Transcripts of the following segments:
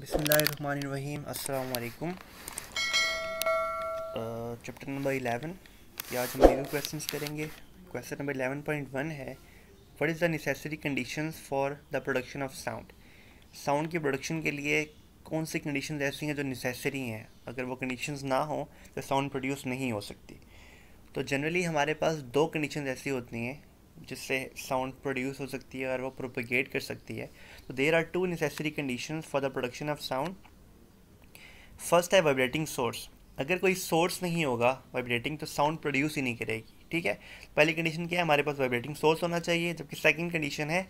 बिसमीम अल्लाम chapter number eleven आज हम रिव्यू क्वेश्चंस करेंगे question number eleven point one है what is the necessary conditions for the production of sound sound की प्रोडक्शन के लिए कौन सी कंडीशंस ऐसी हैं जो नेसेसरी हैं अगर वो कंडीशंस ना हो तो साउंड प्रोड्यूस नहीं हो सकती तो जनरली हमारे पास दो कंडीशन ऐसी होती हैं जिससे साउंड प्रोड्यूस हो सकती है और वो प्रोपोगेट कर सकती है तो there are two necessary condition for the production of sound first है वाइब्रेटिंग सोर्स अगर कोई सोर्स नहीं होगा वाइब्रेटिंग तो साउंड प्रोड्यूस ही नहीं करेगी ठीक है पहली कंडीशन क्या है हमारे पास वाइब्रेटिंग सोर्स होना चाहिए जबकि सेकेंड कंडीशन है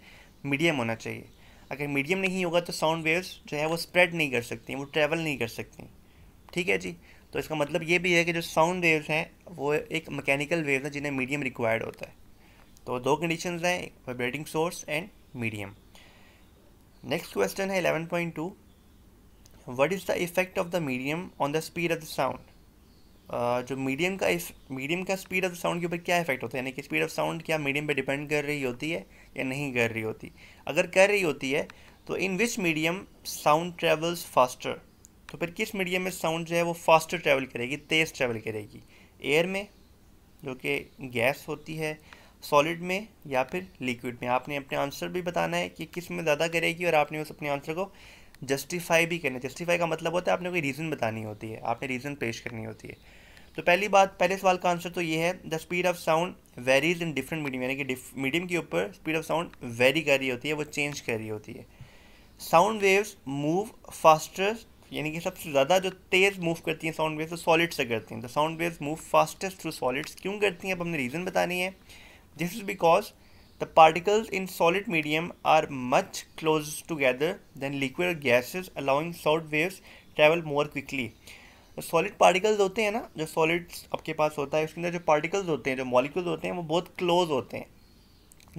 मीडियम होना चाहिए अगर मीडियम नहीं होगा तो साउंड वेव्स जो है वो स्प्रेड नहीं कर सकती वो ट्रैवल नहीं कर सकती ठीक है जी तो इसका मतलब ये भी है कि जो साउंड वेव्स हैं वो एक मैकेनिकल वेव्स हैं जिन्हें मीडियम रिक्वायर्ड होता है तो दो कंडीशन हैं vibrating source and medium next question है 11.2 what is the effect of the medium on the speed of the sound जो मीडियम का मीडियम का स्पीड ऑफ द साउंड के ऊपर क्या इफेक्ट होता है यानी कि स्पीड ऑफ साउंड क्या मीडियम पे डिपेंड कर रही होती है या नहीं कर रही होती अगर कर रही होती है तो in which medium sound travels faster तो फिर किस मीडियम में साउंड जो है वो फास्टर ट्रेवल करेगी तेज़ ट्रेवल करेगी एयर में जो कि गैस होती है सॉलिड में या फिर लिक्विड में आपने अपने आंसर भी बताना है कि किस में ज़्यादा करेगी और आपने उस अपने आंसर को जस्टिफाई भी करना जस्टिफाई का मतलब होता है आपने कोई रीज़न बतानी होती है आपने रीज़न पेश करनी होती है तो पहली बात पहले सवाल का आंसर तो ये है the speed of sound varies in different medium यानी कि मीडियम के ऊपर स्पीड ऑफ साउंड वेरी कर रही होती है वो चेंज कर रही होती है साउंड वेव्स मूव फास्टेस्ट यानी कि सबसे ज़्यादा जो तेज़ मूव करती हैं साउंड वेव्स वो सॉलिड से करती हैं तो sound waves move fastest through solids क्यों करती हैं अब हमने रीज़न बतानी है this is because the particles in solid medium are much close together than liquid gases allowing allowing waves travel more quickly solid particles होते हैं ना जो सॉलिड्स आपके पास होता है उसके अंदर जो पार्टिकल्स होते हैं जो मॉलिक्यूल्स होते हैं वो बहुत क्लोज होते हैं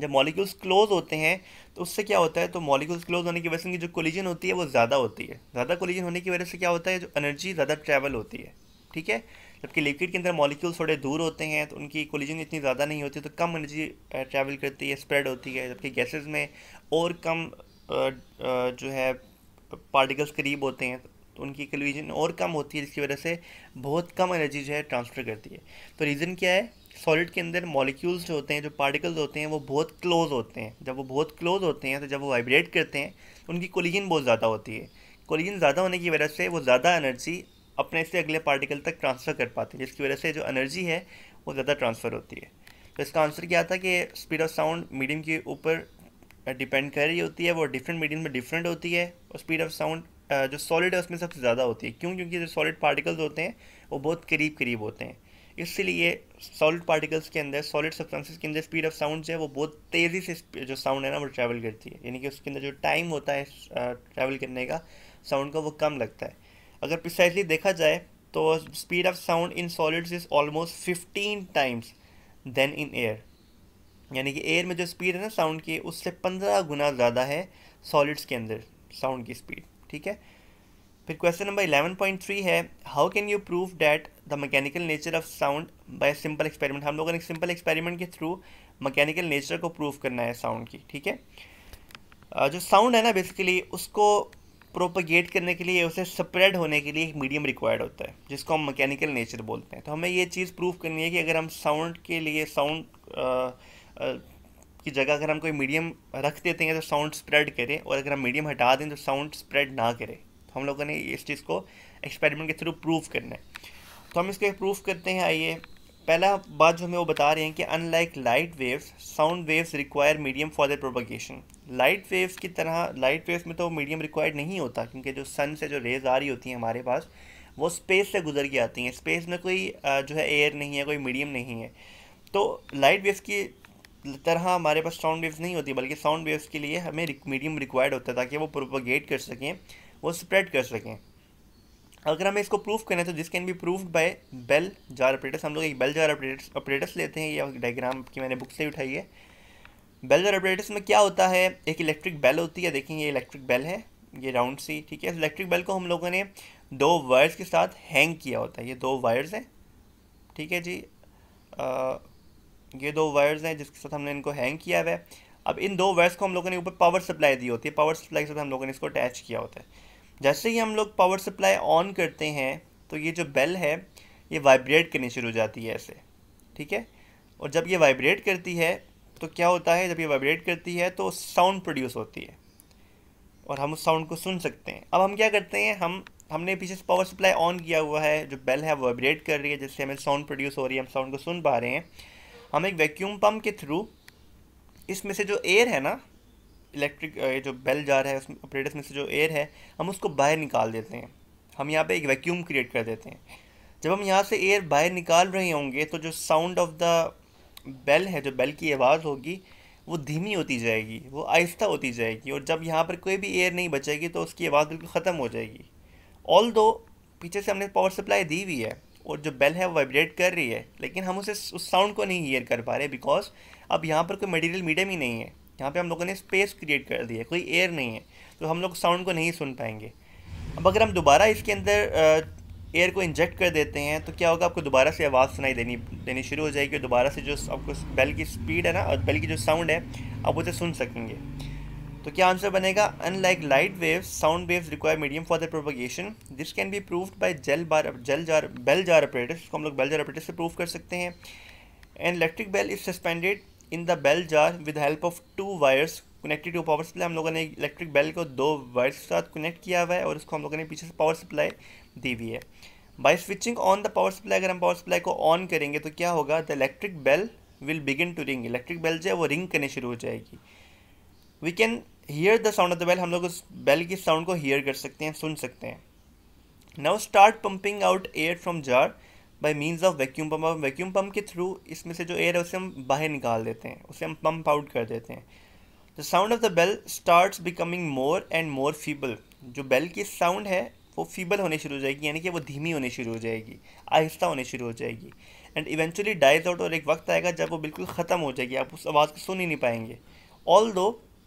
जब मॉलिक्यूल्स क्लोज होते हैं तो उससे क्या होता है तो मॉलिक्यूल्स क्लोज होने की वजह से उनकी जो कोलिजन होती है वो ज़्यादा होती है ज़्यादा कोलिजन होने की वजह से क्या होता है जो एनर्जी ज़्यादा ट्रैवल होती है ठीक है जबकि लिक्विड के अंदर मॉलिक्यूल्स थोड़े दूर होते हैं तो उनकी कोलिजन इतनी ज़्यादा नहीं होती तो कम एनर्जी ट्रैवल करती है स्प्रेड होती है जबकि गैसेज में और कम जो है पार्टिकल्स करीब होते हैं तो उनकी कोलिजन और कम होती है जिसकी वजह से बहुत कम एनर्जी जो है ट्रांसफ़र करती है तो रीज़न क्या है सॉलिड के अंदर मॉलिक्यूल्स जो होते हैं जो पार्टिकल्स होते हैं वो बहुत क्लोज होते हैं जब वो बहुत क्लोज होते हैं तो जब वो वाइब्रेट करते हैं तो उनकी कोलिजन बहुत ज़्यादा होती है कोलिजन ज़्यादा होने की वजह से वो ज़्यादा एनर्जी अपने से अगले पार्टिकल तक ट्रांसफ़र कर पाते हैं जिसकी वजह से जो एनर्जी है वो ज़्यादा ट्रांसफ़र होती है तो इसका आंसर क्या था कि स्पीड ऑफ साउंड मीडियम के ऊपर डिपेंड कर रही होती है वो डिफरेंट मीडियम में डिफरेंट होती है और स्पीड ऑफ साउंड जो सॉलिड है उसमें सबसे ज़्यादा होती है क्यों क्योंकि जो सॉलिड पार्टिकल्स होते हैं वो बहुत करीब करीब होते हैं इसलिए सॉलिड पार्टिकल्स के अंदर सॉलिड सब्सटेंसेस के अंदर स्पीड ऑफ साउंड जो है वो बहुत तेज़ी से जो साउंड है ना वो ट्रैवल करती है यानी कि उसके अंदर जो टाइम होता है ट्रैवल करने का साउंड का वो कम लगता है अगर प्रिसाइसली देखा जाए तो speed of sound in solids is almost fifteen times then in air यानी कि एयर में जो स्पीड है ना साउंड की उससे पंद्रह गुना ज़्यादा है सॉलिड्स के अंदर साउंड की स्पीड ठीक है फिर question number eleven point three है how can you prove that the mechanical nature of sound by simple experiment हम लोगों ने सिंपल एक्सपेरिमेंट के थ्रू मैकेनिकल नेचर को प्रूव करना है साउंड की ठीक है जो साउंड है ना बेसिकली उसको प्रोपोगेट करने के लिए उसे स्प्रेड होने के लिए एक मीडियम रिक्वायर्ड होता है जिसको हम मैकेनिकल नेचर बोलते हैं तो हमें ये चीज़ प्रूफ करनी है कि अगर हम साउंड के लिए साउंड की जगह अगर हम कोई मीडियम रख देते हैं तो साउंड स्प्रेड करे और अगर हम मीडियम हटा दें तो साउंड स्प्रेड ना करे तो हम लोगों ने इस चीज़ को एक्सपेरिमेंट के थ्रू प्रूफ करना है तो हम इसको प्रूफ करते हैं आइए पहला बात जो हमें वो बता रहे हैं कि unlike light waves sound waves require medium for the propagation light waves की तरह लाइट वेव्स में तो मीडियम रिक्वायर्ड नहीं होता क्योंकि जो सन से जो रेज आ रही होती हैं हमारे पास वो स्पेस से गुजर के आती हैं स्पेस में कोई जो है एयर नहीं है कोई मीडियम नहीं है तो लाइट वेव्स की तरह हमारे पास साउंड वेव्स नहीं होती बल्कि साउंड वेव्स के लिए हमें मीडियम रिक्वायर्ड होता है ताकि वो प्रोपोगेट कर सकें वो स्प्रेड कर सकें अगर हमें इसको प्रूफ करना है तो this can be proof by bell jar operators हम लोग एक बेल जार ऑपरेटर्स ऑपरेटर्स लेते हैं ये डायग्राम की मैंने बुक से उठाई है बेल रेपरेटर्स में क्या होता है एक इलेक्ट्रिक बेल होती है देखें ये इलेक्ट्रिक बेल है ये राउंड सी ठीक है इस इलेक्ट्रिक बेल को हम लोगों ने दो वायर्स के साथ हैंग किया होता है ये दो वायर्स हैं ठीक है जी आ, ये दो वायर्स हैं जिसके साथ हमने इनको हैंग किया हुआ है अब इन दो वायर्स को हम लोगों ने ऊपर पावर सप्लाई दी होती है पावर सप्लाई के साथ हम लोगों ने इसको अटैच किया होता है जैसे ही हम लोग पावर सप्लाई ऑन करते हैं तो ये जो बेल है ये वाइब्रेट करनी शुरू हो जाती है ऐसे ठीक है और जब ये वाइब्रेट करती है तो क्या होता है जब ये वाइब्रेट करती है तो साउंड प्रोड्यूस होती है और हम उस साउंड को सुन सकते हैं अब हम क्या करते हैं हम हमने पीछे से पावर सप्लाई ऑन किया हुआ है जो बेल है वो वाइब्रेट कर रही है जिससे हमें साउंड प्रोड्यूस हो रही है हम साउंड को सुन पा रहे हैं हम एक वैक्यूम पम्प के थ्रू इसमें से जो एयर है ना इलेक्ट्रिक जो बेल जा रहा है उसमें ऑपरेटर्स में से जो एयर है हम उसको बाहर निकाल देते हैं हम यहाँ पे एक वैक्यूम क्रिएट कर देते हैं जब हम यहाँ से एयर बाहर निकाल रहे होंगे तो जो साउंड ऑफ द बेल है जो बेल की आवाज़ होगी वो धीमी होती जाएगी वो आहिस्ता होती जाएगी और जब यहाँ पर कोई भी एयर नहीं बचेगी तो उसकी आवाज़ बिल्कुल ख़त्म हो जाएगी ऑल दो पीछे से हमने पावर सप्लाई दी हुई है और जो बेल है वो वाइब्रेट कर रही है लेकिन हम उसे उस साउंड को नहीं हीयर कर पा रहे बिकॉज अब यहाँ पर कोई मटेरियल मीडियम ही नहीं है यहाँ पर हम लोगों ने स्पेस क्रिएट कर दिया है कोई एयर नहीं है तो हम लोग साउंड को नहीं सुन पाएंगे अब अगर हम दोबारा इसके अंदर एयर को इंजेक्ट कर देते हैं तो क्या होगा आपको दोबारा से आवाज़ सुनाई देनी देनी शुरू हो जाएगी और दोबारा से जो आपको बेल की स्पीड है ना और बेल की जो साउंड है आप उसे सुन सकेंगे तो क्या आंसर बनेगा unlike light waves sound waves require medium for the propagation this can be proved by gel bar gel jar bell jar operator जिसको हम लोग बेल जार ऑपरेटर से प्रूव कर सकते हैं and electric bell is suspended in the bell jar with help of two wires connected to power supply हम लोगों ने इलेक्ट्रिक बेल को दो वायर्स के साथ कनेक्ट किया हुआ है और उसको हम लोगों ने पीछे से पावर सप्लाई दी हुई है by switching on the power supply अगर हम पावर सप्लाई को ऑन करेंगे तो क्या होगा the electric bell will begin to ring electric bell जो है वो रिंग करनी शुरू हो जाएगी we can hear the sound of the bell हम लोग उस बेल की साउंड को हीयर कर सकते हैं सुन सकते हैं now start pumping out air from jar by means of vacuum pump vacuum pump के थ्रू इसमें से जो एयर है उसे हम बाहर निकाल देते हैं उसे हम पम्प आउट कर देते हैं the sound of the bell start becoming more and more feeble जो बेल की साउंड है वो फीबल होने शुरू हो जाएगी यानी कि वो धीमी होने शुरू हो जाएगी आहिस्ता होने शुरू हो जाएगी एंड इवेंचुअली डाइज आउट और एक वक्त आएगा जब वो बिल्कुल ख़त्म हो जाएगी आप उस आवाज़ को सुन ही नहीं पाएंगे although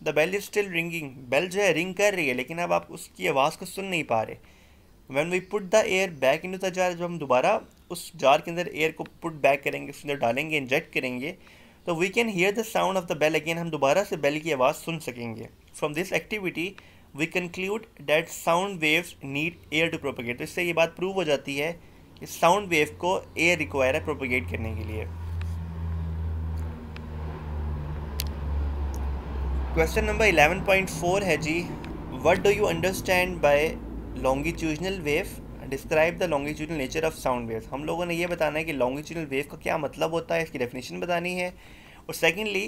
the bell is still ringing bell जो है रिंग कर रही है लेकिन अब आप उसकी आवाज़ को सुन नहीं पा रहे when we put the air back into the jar जब हम दोबारा उस जार के अंदर एयर को पुट बैक करेंगे उसके अंदर डालेंगे इंजेक्ट करेंगे तो we can hear the sound of the bell again हम दोबारा से बेल की आवाज़ सुन सकेंगे from this activity we conclude that sound waves need air to propagate तो इससे ये बात प्रूव हो जाती है कि साउंड वेव को एयर रिक्वायर है प्रोपोगेट करने के लिए question number eleven point four है जी what do you understand by longitudinal wave describe the longitudinal nature of sound wave हम लोगों ने ये बताना है कि लॉन्गिट्यूजनल वेव का क्या मतलब होता है इसकी डेफिनेशन बतानी है और secondly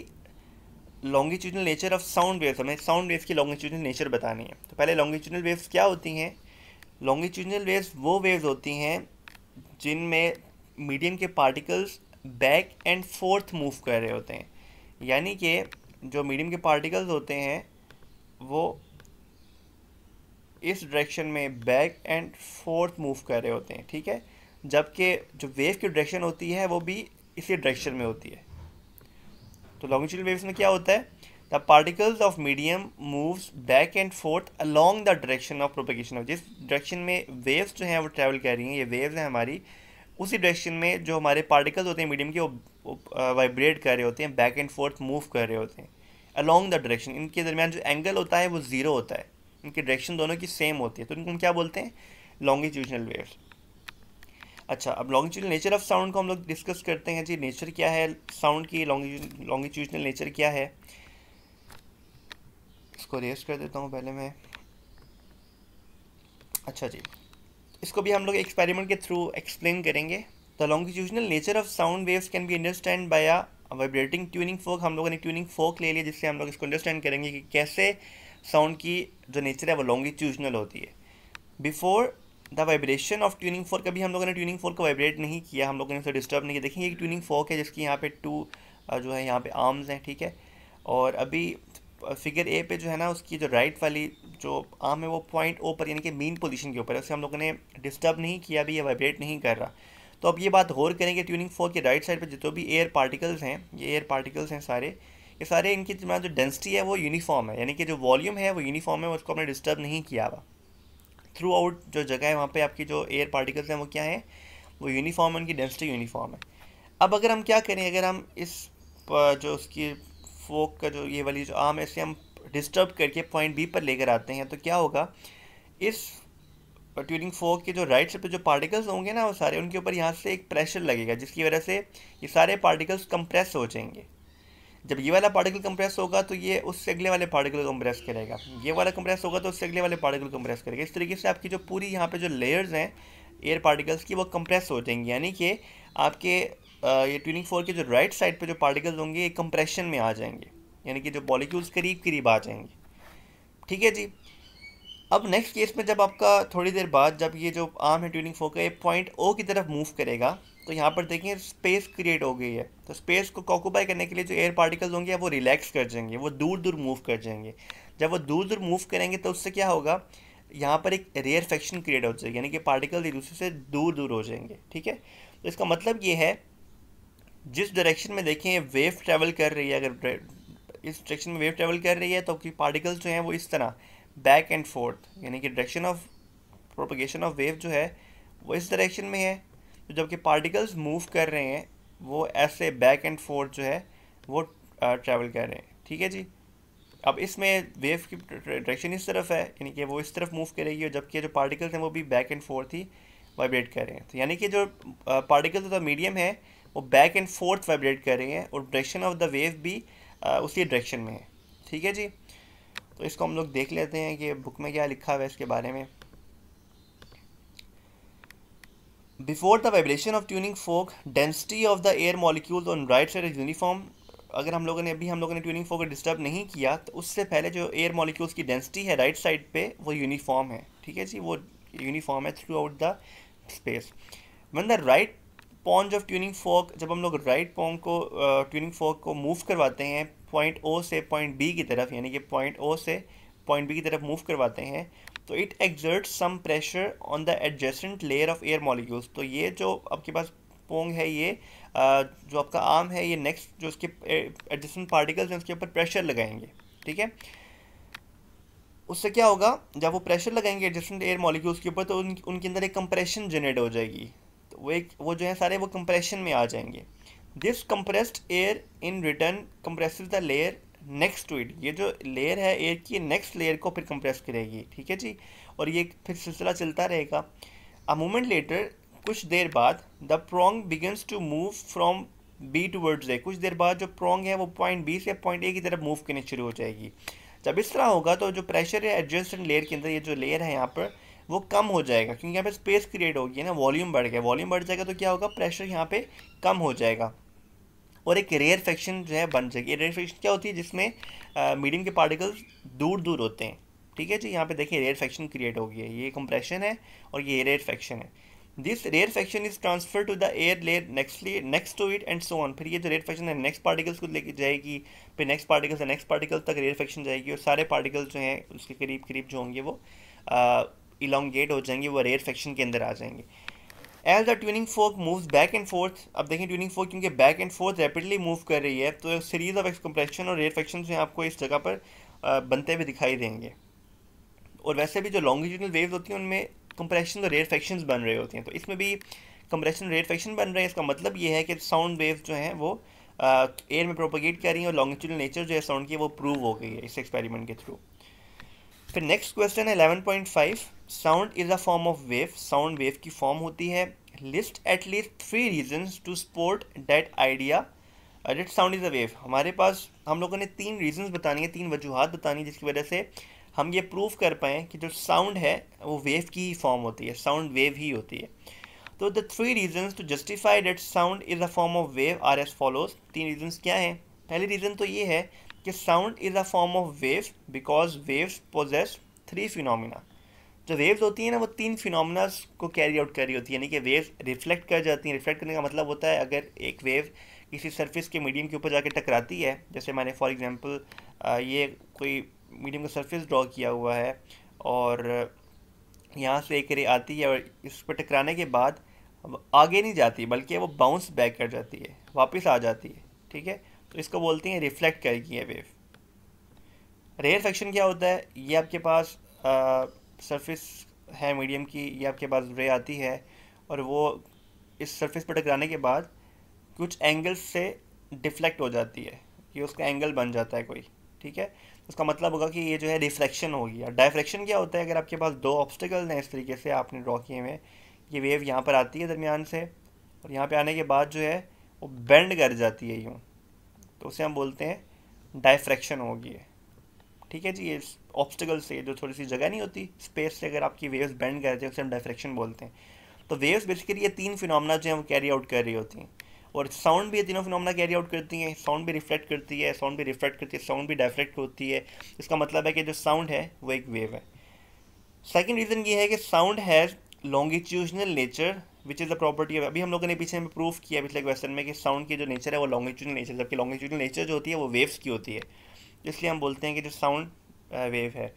longitudinal nature of sound waves हमें साउंड वेव्स की लॉन्गिट्यूडनल नेचर बतानी है तो पहले लॉन्गिट्यूडनल वेव्स क्या होती हैं लॉन्गिट्यूडनल वेव्स वो वेव्स होती हैं जिनमें मीडियम के particles back and forth move कर रहे होते हैं यानी कि जो मीडियम के पार्टिकल्स होते हैं वो इस डायरेक्शन में बैक एंड फोर्थ मूव कर रहे होते हैं ठीक है जबकि जो वेव की डायरेक्शन होती है वो भी इसी डायरेक्शन में होती है तो लॉन्गिट्यूडल वेव्स में क्या होता है the particles of medium moves back and forth along the direction of propagation of जिस डायरेक्शन में वेव्स जो हैं वो ट्रैवल कर रही हैं ये वेव्स हैं हमारी उसी डायरेक्शन में जो हमारे पार्टिकल्स होते हैं मीडियम के वो वाइब्रेट कर रहे होते हैं बैक एंड फोर्थ मूव कर रहे होते हैं अलॉन्ग द डायरेक्शन इनके दरमियान जो एंगल होता है वो ज़ीरो होता है इनकी डायरेक्शन दोनों की सेम होती है तो इनको हम क्या बोलते हैं लॉन्गिट्यूशनल वेव्स अच्छा अब लॉन्गिट्यूडल नेचर ऑफ साउंड को हम लोग डिस्कस करते हैं जी नेचर क्या है साउंड की लॉन्गिट्यूडनल नेचर क्या है इसको रेस कर देता हूँ पहले मैं अच्छा जी इसको भी हम लोग एक्सपेरिमेंट के थ्रू एक्सप्लेन करेंगे the longitudinal nature of sound waves can be understand by a vibrating tuning fork हम लोगों ने ट्यूनिंग फोक ले लिया जिससे हम लोग इसको अंडरस्टैंड करेंगे कि कैसे साउंड की जो नेचर है वो लॉन्गिट्यूजनल होती है before the vibration of tuning fork कभी हम लोगों ने ट्यूनिंग फोर को वाइब्रेट नहीं किया हम लोगों ने उसे डिस्टर्ब नहीं किया देखेंगे एक ट्यूनिंग फोक है जिसकी यहाँ पे टू जो है यहाँ पे आर्म्स हैं ठीक है और अभी फिगर ए पे जो है ना उसकी जो राइट वाली जो आर्म है वो पॉइंट ओ पर यानी कि मेन पोजिशन के ऊपर है उसे हम लोगों ने डिस्टर्ब नहीं किया अभी ये वाइब्रेट नहीं कर रहा तो अब ये बात गौर करेंगे ट्यूनिंग फोर के राइट साइड पर जितने भी एयर पार्टिकल्स हैं ये एयर पार्टिकल्स हैं सारे ये सारे इनकी जो डेंसिटी है वो यूनिफॉर्म है यानी कि जो वॉल्यूम है वो यूनिफॉर्म है उसको हमने डिस्टर्ब नहीं किया हुआ थ्रू आउट जो जगह है वहाँ पे आपकी जो एयर पार्टिकल्स हैं वो क्या है वो यूनिफॉर्म है उनकी डेंसिटी यूनिफॉर्म है अब अगर हम क्या करें अगर हम इस जो उसकी फोक का जो ये वाली जो आम है इसे हम डिस्टर्ब करके पॉइंट बी पर लेकर आते हैं तो क्या होगा इस ट्यूरिंग फोक के जो राइट पर जो पार्टिकल्स होंगे ना वो सारे उनके ऊपर यहाँ से एक प्रेशर लगेगा जिसकी वजह से ये सारे पार्टिकल्स कंप्रेस हो जाएंगे जब ये वाला पार्टिकल कंप्रेस होगा तो ये उससे अगले वाले पार्टिकल को कंप्रेस करेगा ये वाला कंप्रेस होगा तो उससे अगले वाले पार्टिकल को कंप्रेस करेगा इस तरीके से आपकी जो पूरी यहाँ पे जो लेयर्स हैं एयर पार्टिकल्स की वो कंप्रेस हो जाएंगी यानी कि आपके ये ट्विनिंग फोर के जो राइट साइड पर जो पार्टिकल्स होंगे ये कंप्रेशन में आ जाएंगे यानी कि जो मॉलिक्यूल्स करीब करीब आ जाएंगे ठीक है जी अब नेक्स्ट केस में जब आपका थोड़ी देर बाद जब ये जो आर्म है ट्यूनिंग फोक है पॉइंट ओ की तरफ मूव करेगा तो यहाँ पर देखिए स्पेस क्रिएट हो गई है तो स्पेस को ऑक्यूपाई करने के लिए जो एयर पार्टिकल्स होंगे वो रिलैक्स कर जाएंगे वो दूर दूर मूव कर जाएंगे जब वो दूर दूर मूव करेंगे तो उससे क्या होगा यहाँ पर एक रेयर फैक्शन क्रिएट हो जाएगी यानी कि पार्टिकल एक दूसरे से दूर दूर हो जाएंगे ठीक है तो इसका मतलब ये है जिस डायरेक्शन में देखें वेव ट्रैवल कर रही है अगर इस डायरेक्शन में वेव ट्रैवल कर रही है तो पार्टिकल्स जो हैं वो इस तरह बैक एंड फोर्थ यानी कि direction of propagation of wave जो है वो इस डायरेक्शन में है तो जबकि पार्टिकल्स मूव कर रहे हैं वो ऐसे बैक एंड फोर्थ जो है वो ट्रैवल कर रहे हैं ठीक है जी अब इसमें वेव की डायरेक्शन इस तरफ है यानी कि वो इस तरफ मूव करेगी और जबकि जो पार्टिकल्स हैं वो भी बैक एंड फोर्थ ही वाइब्रेट कर रहे हैं तो यानी कि जो पार्टिकल तो मीडियम है वो बैक एंड फोर्थ वाइब्रेट कर रहे हैं और डायरेक्शन ऑफ द वेव भी उसी डायरेक्शन में है ठीक है जी तो इसको हम लोग देख लेते हैं कि बुक में क्या लिखा हुआ है इसके बारे में before the vibration of tuning fork density of the air molecules on right side is uniform अगर हम लोगों ने अभी हम लोगों ने ट्यूनिंग फोक डिस्टर्ब नहीं किया तो उससे पहले जो एयर मॉलिक्यूल्स की डेंसिटी है राइट साइड पे वो यूनिफॉर्म है ठीक है जी वो यूनिफॉर्म है throughout the space when the right prong of tuning fork जब हम लोग राइट पॉन्ग को ट्यूनिंग फोक को मूव करवाते हैं पॉइंट ओ से पॉइंट बी की तरफ यानी कि पॉइंट ओ से पॉइंट बी की तरफ मूव करवाते हैं तो it exert some pressure on the adjacent layer of air molecules तो ये जो आपके पास पोंग है ये जो आपका आम है ये नेक्स्ट जो उसके एडजस्टेंट पार्टिकल्स हैं उसके ऊपर प्रेशर लगाएंगे ठीक है उससे क्या होगा जब वो प्रेशर लगाएंगे एडजस्टेंट एयर मॉलिक्यूल्स के ऊपर तो उन, उनके अंदर एक कंप्रेशन जनरेट हो जाएगी तो वो एक वो जो है सारे वो कंप्रेशन में आ जाएंगे this compressed air in return compressive the layer next to it ये जो लेयर है एयर की नेक्स्ट लेयर को फिर कंप्रेस करेगी ठीक है जी और ये फिर सिलसिला चलता रहेगा अ मोमेंट लेटर कुछ देर बाद the prong begins to move from B towards A कुछ देर बाद जो प्रोंग है वो पॉइंट बी से पॉइंट ए की तरफ मूव करनी शुरू हो जाएगी जब इस तरह होगा तो जो प्रेशर है एडजस्टेंट लेयर के अंदर ये जो लेयर है यहाँ पर वो कम हो जाएगा क्योंकि यहाँ पे स्पेस क्रिएट होगी ना वॉल्यूम बढ़ गया वॉल्यूम बढ़ जाएगा तो क्या होगा प्रेशर यहाँ पे कम हो जाएगा और एक रेयर फ्रैक्शन जो है बन जाएगी रेयर फ्रैक्शन क्या होती है जिसमें मीडियम के पार्टिकल्स दूर दूर होते हैं ठीक है जी यहाँ पे देखिए रेयर फ्रैक्शन क्रिएट हो गई है ये कंप्रेशन है और ये रेयर फ्रैक्शन है this rarefaction is transfer to the air layer nextly next to it and so on फिर ये जो रेयर फ्रैक्शन है नेक्स्ट पार्टिकल्स को लेके जाएगी फिर नेक्स्ट पार्टिकल से नेक्स्ट पार्टिकल तक रेयर फ्रैक्शन जाएगी और सारे पार्टिकल जो हैं उसके करीब करीब जो होंगे वो इलांगेट हो जाएंगे वो रेयर फ्रैक्शन के अंदर आ जाएंगे as the tuning fork moves back and forth अब देखें ट्यूनिंग फोर्क क्योंकि back and forth rapidly move कर रही है तो सीरीज ऑफ एक्सकम्प्रेशन और रेयरफेक्शन फ्रैक्शन आपको इस जगह पर बनते हुए दिखाई देंगे और वैसे भी जो लॉन्गिट्यूडल वेव होती हैं उनमें कंप्रेशन और रेयर फैक्शन बन रहे होते हैं तो इसमें भी कंप्रेशन रेयर फैक्शन बन रहे हैं इसका मतलब ये है कि साउंड वेव्स जो हैं वो एयर में प्रोपोगेट कर रही हैं और लॉन्गिट्यूडल नेचर जो है साउंड की वो प्रूव हो गई है इस एक्सपेरिमेंट के थ्रू फिर नेक्स्ट क्वेश्चन है 11.5 sound is a form of wave sound wave की फॉर्म होती है list at least three reasons to support that idea that sound is a wave हमारे पास हम लोगों ने तीन रीजंस बतानी है तीन वजूहत बतानी है जिसकी वजह से हम ये प्रूव कर पाएँ कि जो साउंड है वो वेव की ही फॉर्म होती है साउंड वेव ही होती है तो the three reasons to justify that sound is a form of wave are as follows तीन रीजन क्या हैं पहली रीज़न तो ये है कि sound is a form of waves because waves possess three phenomena जो वेव्स होती हैं ना वो तीन फिनोमिनाज को कैरी आउट कर रही होती है यानी कि वेव्स रिफ्लेक्ट कर जाती हैं रिफ्लेक्ट करने का मतलब होता है अगर एक वेव किसी सरफेस के मीडियम के ऊपर जाके टकराती है जैसे मैंने फॉर एग्जांपल ये कोई मीडियम का सरफेस ड्रॉ किया हुआ है और यहाँ से एक रे आती है और इस पर टकराने के बाद आगे नहीं जाती बल्कि वो बाउंस बैक कर जाती है वापस आ जाती है ठीक है तो इसको बोलते हैं रिफ्लेक्ट करेगी ये वेव रेयर फैक्शन क्या होता है ये आपके पास सरफेस है मीडियम की ये आपके पास रे आती है और वो इस सरफेस पर टकराने के बाद कुछ एंगल्स से डिफ्लेक्ट हो जाती है ये उसका एंगल बन जाता है कोई ठीक है उसका मतलब होगा कि ये जो है रिफ्लेक्शन होगी गया डायफ्लेक्शन क्या होता है अगर आपके पास दो ऑब्स्टिकल हैं इस तरीके से आपने ड्रॉ किए हुए ये वेव यहाँ पर आती है दरमियान से और यहाँ पर आने के बाद जो है वो बेंड कर जाती है यूँ तो उसे हम बोलते हैं डायफ्रैक्शन होगी है ठीक है जी ये ऑब्स्टिकल से जो थोड़ी सी जगह नहीं होती स्पेस से अगर आपकी वेव्स बैंड कर रहे हैं उसे हम डायफ्रैक्शन बोलते हैं तो वेव्स बेसिकली ये तीन फिनोमना जो है वो कैरी आउट कर रही होती हैं और साउंड भी ये तीनों फिनोमना कैरी आउट करती हैं साउंड भी रिफ्लेक्ट करती है साउंड भी रिफ्लेक्ट करती है साउंड भी डायफ्रेक्ट होती है इसका मतलब है कि जो साउंड है वो एक वेव है सेकेंड रीज़न ये है कि sound has longitudinal nature which is the property अभी हम लोगों ने पीछे में प्रूफ किया पिछले क्वेश्चन में कि साउंड की जो नेचर है वो लॉन्गिट्यूडल नेचर जबकि लॉन्गिट्यूडल नेचर जो होती है वो वेव्स की होती है इसलिए हम बोलते हैं कि जो साउंड वेव है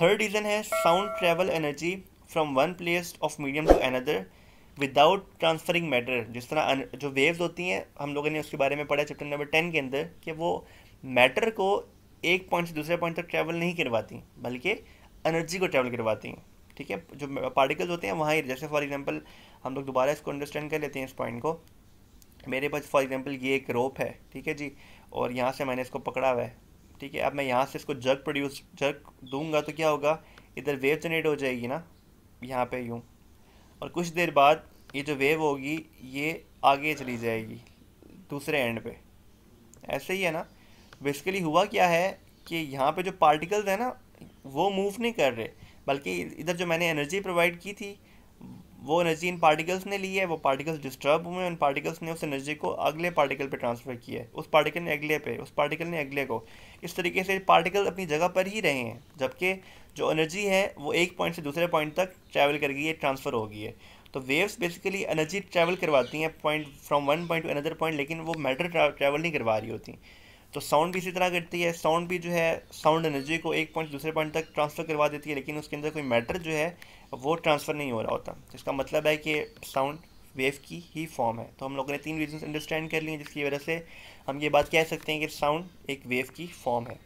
थर्ड रीज़न है sound travel energy from one place of medium to another without transferring matter जिस तरह जो वेव्स होती हैं हम लोगों ने उसके बारे में पढ़ा चैप्टर नंबर टेन के अंदर कि वो मैटर को एक पॉइंट से दूसरे पॉइंट तक ट्रैवल नहीं करवाती बल्कि एनर्जी को ट्रैवल करवाती हैं ठीक है जो पार्टिकल्स होते हैं वहाँ ही जैसे फॉर एग्जांपल हम लोग दोबारा इसको अंडरस्टैंड कर लेते हैं इस पॉइंट को मेरे पास फॉर एग्जांपल ये एक रोप है ठीक है जी और यहाँ से मैंने इसको पकड़ा हुआ है ठीक है अब मैं यहाँ से इसको जग प्रोड्यूस जग दूंगा तो क्या होगा इधर वेव जनरेट हो जाएगी ना यहाँ पे यूँ और कुछ देर बाद ये जो वेव होगी ये आगे चली जाएगी दूसरे एंड पे ऐसे ही है ना बेसिकली हुआ क्या है कि यहाँ पर जो पार्टिकल्स हैं ना वो मूव नहीं कर रहे बल्कि इधर जो मैंने एनर्जी प्रोवाइड की थी वो एनर्जी इन पार्टिकल्स ने ली है वो पार्टिकल्स डिस्टर्ब हुए उन पार्टिकल्स ने उस एनर्जी को अगले पार्टिकल पे ट्रांसफ़र किया है उस पार्टिकल ने अगले पे उस पार्टिकल ने अगले को इस तरीके से पार्टिकल अपनी जगह पर ही रहे हैं जबकि जो एनर्जी है वो एक पॉइंट से दूसरे पॉइंट तक ट्रैवल कर गई है ट्रांसफ़र हो गई है तो वेव्स बेसिकली एनर्जी ट्रैवल करवाती हैं point from one point to another point लेकिन वो मैटर ट्रैवल नहीं करवा रही होती तो साउंड भी इसी तरह करती है साउंड भी जो है साउंड एनर्जी को एक पॉइंट दूसरे पॉइंट तक ट्रांसफ़र करवा देती है लेकिन उसके अंदर कोई मैटर जो है वो ट्रांसफ़र नहीं हो रहा होता तो इसका मतलब है कि साउंड वेव की ही फॉर्म है तो हम लोगों ने तीन रीजन अंडरस्टैंड कर लिए जिसकी वजह से हम ये बात कह सकते हैं कि साउंड एक वेव की फॉर्म है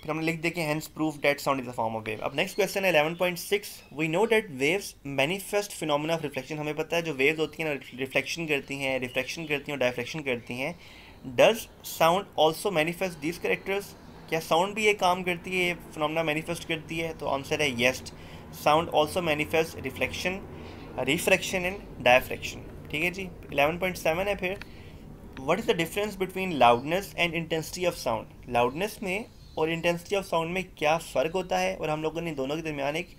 फिर हमने लिख देखे hence proof that sound is a form of wave अब नेक्स्ट क्वेश्चन है eleven point six we know that waves manifest phenomena of reflection हमें पता है जो वेव्स होती हैं ना रिफ्लेक्शन करती हैं रिफ्लेक्शन करती हैं और डायफ्लेक्शन करती हैं does sound also manifest these characters क्या साउंड भी ये काम करती है ये फिनमना मैनिफेस्ट करती है तो आंसर है yes sound also manifest reflection refraction and diffraction ठीक है जी पॉइंट सेवन है फिर what is the difference between loudness and intensity of sound loudness में और इंटेंसिटी ऑफ साउंड में क्या फ़र्क होता है और हम लोगों ने दोनों के दरमियान एक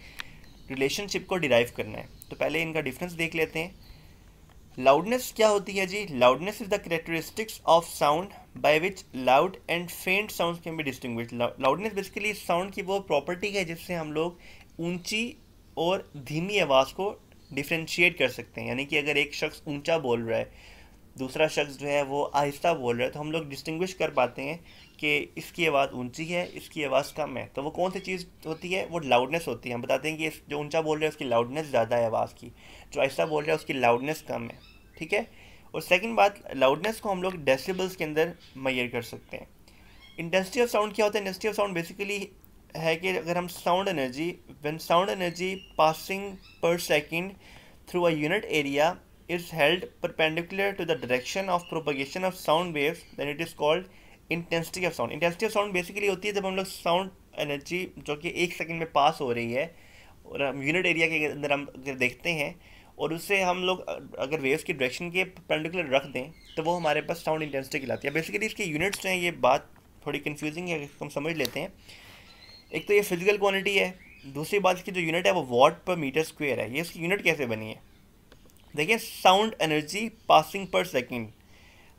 रिलेशनशिप को डिराइव करना है तो पहले इनका डिफरेंस देख लेते हैं लाउडनेस क्या होती है जी loudness is the characteristics of sound by which loud and faint sound can be distinguished loudness basically sound की वो प्रॉपर्टी है जिससे हम लोग ऊंची और धीमी आवाज़ को डिफ्रेंशिएट कर सकते हैं यानी कि अगर एक शख्स ऊंचा बोल रहा है दूसरा शख्स जो है वो आहिस्ता बोल रहा है तो हम लोग डिस्टिंग्विश कर पाते हैं कि इसकी आवाज़ ऊंची है इसकी आवाज़ कम है तो वो कौन सी चीज़ होती है वो लाउडनेस होती है हम बताते हैं कि जो ऊंचा बोल रहा है उसकी लाउडनेस ज़्यादा है आवाज़ की जो आहिस्ता बोल रहा है उसकी लाउडनेस कम है ठीक है और सेकेंड बात लाउडनेस को हम लोग डेसीबल्स के अंदर मैयर कर सकते हैं इंडस्ट्री ऑफ साउंड क्या होता है इंडस्ट्री ऑफ साउंड बेसिकली है कि अगर हम sound energy one sound energy passing per second through a unit area is held perpendicular to the direction of propagation of sound waves then it is called intensity of sound intensity of sound basically होती है जब हम लोग sound energy जो कि एक second में पास हो रही है और हम यूनिट एरिया के अंदर हम देखते हैं और उससे हम लोग अगर वेव्स की डायरेक्शन के पर्टिकुलर रख दें तो वो हमारे पास साउंड इंटेंसिटी कहलाती है बेसिकली इसके यूनिट्स हैं ये बात थोड़ी कन्फ्यूजिंग है हम समझ लेते हैं एक तो ये फिजिकल क्वान्टिटी है दूसरी बात इसकी जो यूनिट है वो वाट पर मीटर स्क्वेयर है ये इसकी यूनिट कैसे बनी है देखिए sound energy passing per second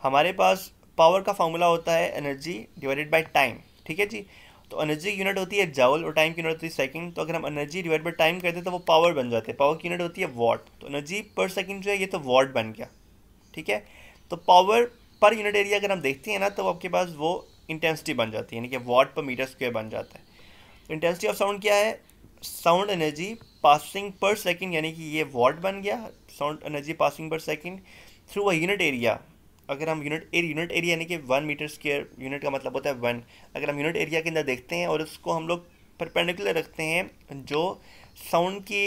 हमारे पास पावर का फार्मूला होता है एनर्जी डिवाइडेड बाई टाइम ठीक है जी तो एनर्जी की यूनिट होती है जाउल और टाइम की यूनिट होती है सेकंड तो अगर हम एनर्जी डिवाइड बाई टाइम करते हैं तो वो पावर बन जाते हैं पावर की यूनिट होती है वॉट तो एनर्जी पर सेकंड जो है ये तो वॉट बन गया ठीक है तो पावर पर यूनिट एरिया अगर हम देखते हैं ना तो आपके पास वो इंटेंसिटी बन जाती है यानी कि वॉट पर मीटर स्क्वेयर बन जाता है तो इंटेंसिटी ऑफ साउंड क्या है sound energy passing per second यानी कि ये वॉट बन गया sound energy passing per second through a unit area अगर हम यूनिट एरिया यूनिट एरिया यानी कि वन मीटर स्क्वेयर यूनिट का मतलब होता है वन अगर हम यूनिट एरिया के अंदर देखते हैं और उसको हम लोग परपेंडिकुलर रखते हैं जो साउंड की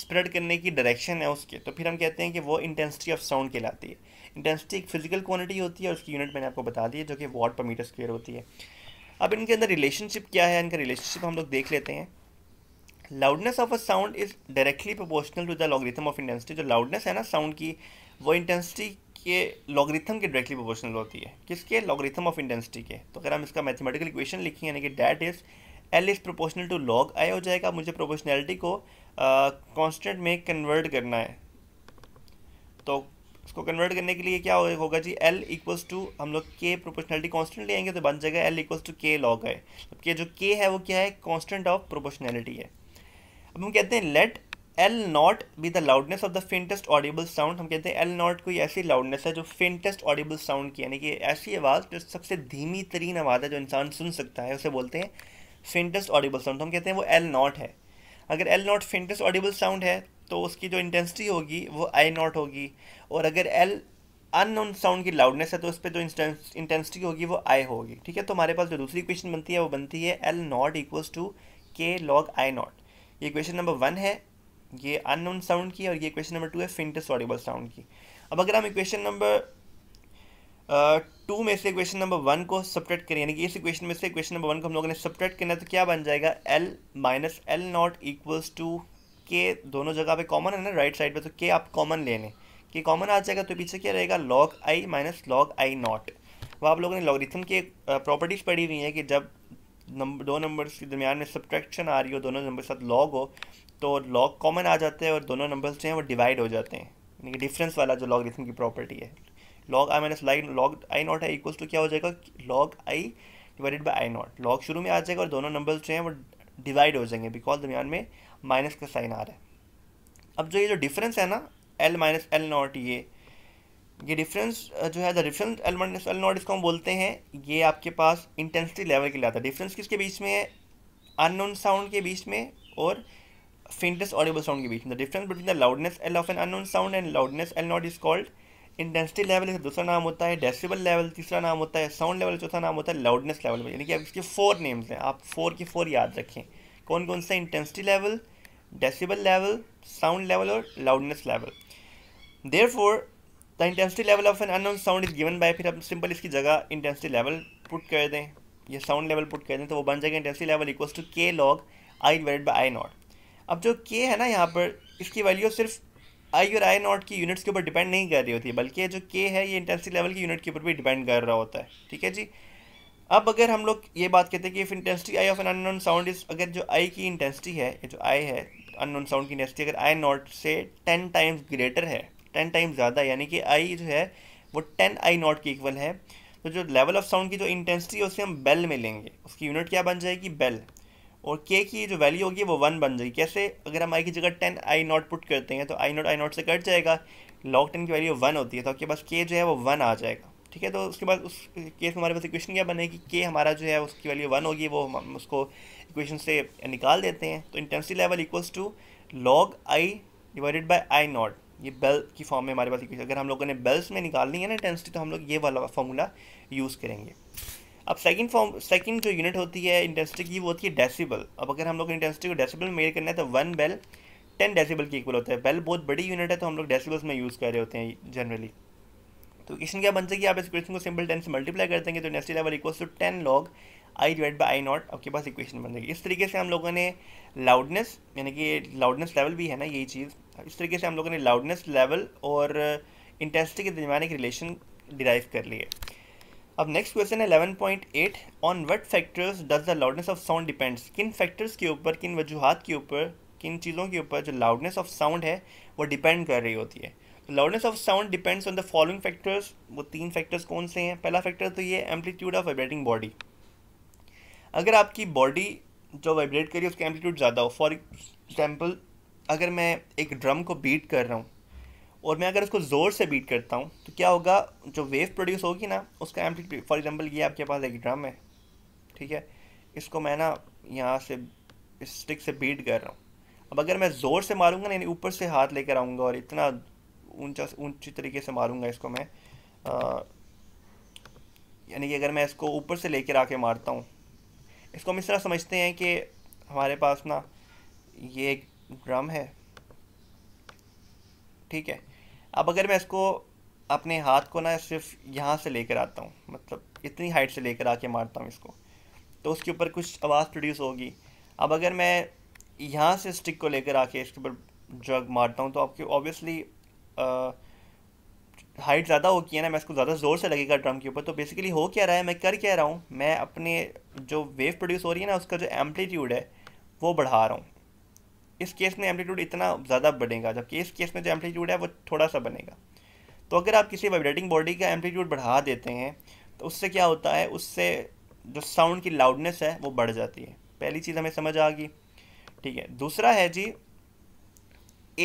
स्प्रेड करने की डायरेक्शन है उसके तो फिर हम कहते हैं कि वो इंटेंसिटी ऑफ साउंड कहलाती है इंटेंसिटी एक फिजिकल क्वांटिटी होती है और उसकी यूनिट मैंने आपको बता दी है जो कि वॉट पर मीटर स्क्वेयर होती है अब इनके अंदर रिलेशनशिप क्या है इनका रिलेशनशिप हम लोग देख लेते हैं loudness of a sound is directly proportional to the logarithm of intensity जो लाउडनेस है ना साउंड की वो इंटेंसिटी के लॉगरिथम के डायरेक्टली प्रोपोर्शनल होती है किसके लॉगरिथम ऑफ इंटेंसिटी के तो अगर हम इसका मैथमेटिकल इक्वेशन लिखें यानी कि that is L is proportional to log I हो जाएगा मुझे प्रोपोर्शनैलिटी को कॉन्स्टेंट uh, में कन्वर्ट करना है तो इसको कन्वर्ट करने के लिए क्या होगा जी एल इक्वल्स टू हम लोग के प्रोपोर्शनैलिटी कॉन्स्टेंट ले आएंगे तो बन जाएगा L equals to K log I के जो के है वो क्या है कॉन्स्टेंट ऑफ प्रोपोर्शनैलिटी है अब हम कहते हैं let L naught be the loudness of the faintest audible sound हम कहते हैं एल नॉट कोई ऐसी लाउडनेस है जो फिनटेस्ट ऑडिबल साउंड की यानी कि ऐसी आवाज़ जो सबसे धीमी तरीन आवाज़ है जो इंसान सुन सकता है उसे बोलते हैं फिनटेस्ट ऑडिबल साउंड तो हम कहते हैं वो एल नॉट है अगर L naught faintest audible sound है तो उसकी जो इंटेंसिटी होगी वो आई नॉट होगी और अगर एल अननोन साउंड की लाउडनेस है तो उस पर जो इंटेंसिटी होगी वो आई होगी ठीक है तो हमारे पास जो दूसरी क्वेश्चन बनती है वो बनती है L naught equals to K log I naught ये क्वेश्चन नंबर वन है ये अननोन साउंड की और ये क्वेश्चन नंबर टू है फिंटस ऑडिबल साउंड की अब अगर हम इक्वेशन नंबर टू में से क्वेश्चन नंबर वन को सब्ट्रैक्ट करें यानी कि इस इक्वेशन में से क्वेश्चन नंबर वन को हम लोगों ने सपरेट करना है तो क्या बन जाएगा L minus L naught equals to K दोनों जगह पे कॉमन है ना राइट साइड पे तो के आप कॉमन ले लें के कॉमन आ जाएगा तो पीछे क्या रहेगा log I minus log I naught वह आप लोगों ने लॉगरिथम के प्रॉपर्टीज़ पढ़ी हुई हैं कि जब नंबर दो नंबर्स के दरमियान में सब्ट्रैक्शन आ रही हो दोनों नंबर के साथ लॉग हो तो लॉग कॉमन आ जाते हैं और दोनों नंबर्स जो हैं वो डिवाइड हो जाते हैं यानी कि डिफरेंस वाला जो लॉग की प्रॉपर्टी है log I minus line log I naught I equals to क्या हो जाएगा log I divided by I naught log शुरू में आ जाएगा और दोनों नंबर्स जो हैं वो डिवाइड हो जाएंगे बिकॉज दरमियान में माइनस का साइन आ रहा है अब जो ये जो डिफरेंस है ना एल माइनस एल नॉट ये ये डिफरेंस जो है the difference element L naught इसको हम बोलते हैं ये आपके पास इंटेंसिटी लेवल के लिए आता है डिफरेंस किसके बीच में है अननोन साउंड के बीच में और फेंटेस्ट ऑडिबल साउंड के बीच में the difference between the loudness L of an unknown sound and loudness L naught is called intensity level इसका दूसरा नाम होता है डेसिबल लेवल तीसरा नाम होता है साउंड लेवल चौथा नाम होता है लाउडनेस लेवल यानी कि अब इसके फोर नेम्स हैं आप फोर के फोर याद रखें कौन कौन सा intensity level decibel level sound level और loudness level therefore the intensity level of an unknown sound is given by फिर हम सिंपल इसकी जगह इंटेंसिटी लेवल पुट कर दें ये साउंड लेवल पुट कर दें तो वो बन जाएगा intensity level equals to K log I divide by I naught अब जो के है ना यहाँ पर इसकी वैल्यू सिर्फ आई और आई नॉट की यूनिट्स के ऊपर डिपेंड नहीं कर रही होती बल्कि जो के है ये इंटेंसिटी लेवल की यूनिट के ऊपर भी डिपेंड कर रहा होता है ठीक है जी अब अगर हम लोग ये बात कहते हैं कि if intensity I of an unknown sound is अगर जो आई की इंटेंसिटी है जो आई है अननोन साउंड की इंटेंसिटी अगर आई नॉट से टेन टाइम्स ग्रेटर है टेन टाइम ज़्यादा यानी कि आई जो है वो टेन आई नॉट के इक्वल है तो जो लेवल ऑफ साउंड की जो इंटेंसिटी है उसे हम बेल में लेंगे उसकी यूनिट क्या बन जाएगी बेल और के की जो वैल्यू होगी वो वन बन जाएगी कैसे अगर हम आई की जगह टेन आई नॉट पुट करते हैं तो आई नॉट आई नॉट से कट जाएगा लॉग टेन की वैल्यू वन होती है तो आपके पास के जो है वो वन आ जाएगा ठीक है तो उसके बाद उस केस में हमारे पास इक्वेशन क्या बनेगी के हमारा जो है उसकी वैल्यू वन होगी वो हम उसको इक्वेशन से निकाल देते हैं तो intensity level equals to log I divided by I naught ये बेल की फॉर्म में हमारे पास इक्वेशन अगर हम लोगों ने बेल्स में निकालनी है ना इंटेंसिटी तो हम लोग ये वाला फॉर्मूला यूज़ करेंगे अब सेकंड फॉर्म सेकंड जो यूनिट होती है इंटेंसिटी की वो होती है डेसिबल अब अगर हम लोग इंटेंसिटी को डेसिबल में मेयर करना है तो वन बेल टेन डेसिबल की इक्वल होता है बेल बहुत बड़ी यूनिट है तो हम लोग डेसिबल्स में यूज़ कर रहे होते हैं जनरली तो क्वेश्चन क्या बन सकती आप इस क्वेश्चन को सिंपल टेन से मल्टीप्लाई कर देंगे तो intensity level equals to ten log I divide by I naught आपके पास इक्वेशन बन जाएगी इस तरीके से हम लोगों ने लाउडनेस यानी कि लाउडनेस लेवल भी है ना यही चीज़ इस तरीके से हम लोगों ने लाउडनेस लेवल और इंटेंसिटी uh, के दरमियान एक रिलेशन डिराइव कर लिए अब नेक्स्ट क्वेश्चन है 11.8 on what factors does the loudness of sound depends किन फैक्टर्स के ऊपर किन वजूहत के ऊपर किन चीज़ों के ऊपर जो लाउडनेस ऑफ साउंड है वो डिपेंड कर रही होती है तो loudness of sound depends on the following factors वो तीन फैक्टर्स कौन से हैं पहला फैक्टर तो ये एम्पलीट्यूड ऑफ वाइब्रेटिंग बॉडी अगर आपकी बॉडी जो वाइब्रेट करी उसका एम्पलीट्यूड ज़्यादा हो फॉर एग्जाम्पल अगर मैं एक ड्रम को बीट कर रहा हूँ और मैं अगर उसको ज़ोर से बीट करता हूँ तो क्या होगा जो वेव प्रोड्यूस होगी ना उसका एम्पलीट्यूड फॉर एग्ज़ाम्पल ये आपके पास एक ड्रम है ठीक है इसको मैं ना यहाँ से स्टिक से बीट कर रहा हूँ अब अगर मैं ज़ोर से मारूंगा यानी ऊपर से हाथ लेकर आऊँगा और इतना ऊंचा ऊंची तरीके से मारूंगा इसको मैं यानी कि अगर मैं इसको ऊपर से लेकर आके मारता हूँ इसको हम इस तरह समझते हैं कि हमारे पास ना ये एक ड्रम है ठीक है अब अगर मैं इसको अपने हाथ को ना सिर्फ यहाँ से लेकर आता हूँ मतलब इतनी हाइट से लेकर आके मारता हूँ इसको तो उसके ऊपर कुछ आवाज़ प्रोड्यूस होगी अब अगर मैं यहाँ से स्टिक को लेकर आके इसके ऊपर जग मारता हूँ तो आपकी ऑब्वियसली हाइट ज़्यादा होगी है ना मैं इसको ज़्यादा ज़ोर से लगेगा ड्रम के ऊपर तो बेसिकली हो क्या रहा है मैं कर क्या रहा हूँ मैं अपने जो वेव प्रोड्यूस हो रही है ना उसका जो एम्पलीट्यूड है वो बढ़ा रहा हूँ इस केस में एम्पलीट्यूड इतना ज़्यादा बढ़ेगा जबकि इस केस में जो एम्पलीट्यूड है वो थोड़ा सा बनेगा तो अगर आप किसी वाइब्रेटिंग बॉडी का एम्पलीट्यूड बढ़ा देते हैं तो उससे क्या होता है उससे जो साउंड की लाउडनेस है वो बढ़ जाती है पहली चीज़ हमें समझ आ गई ठीक है दूसरा है जी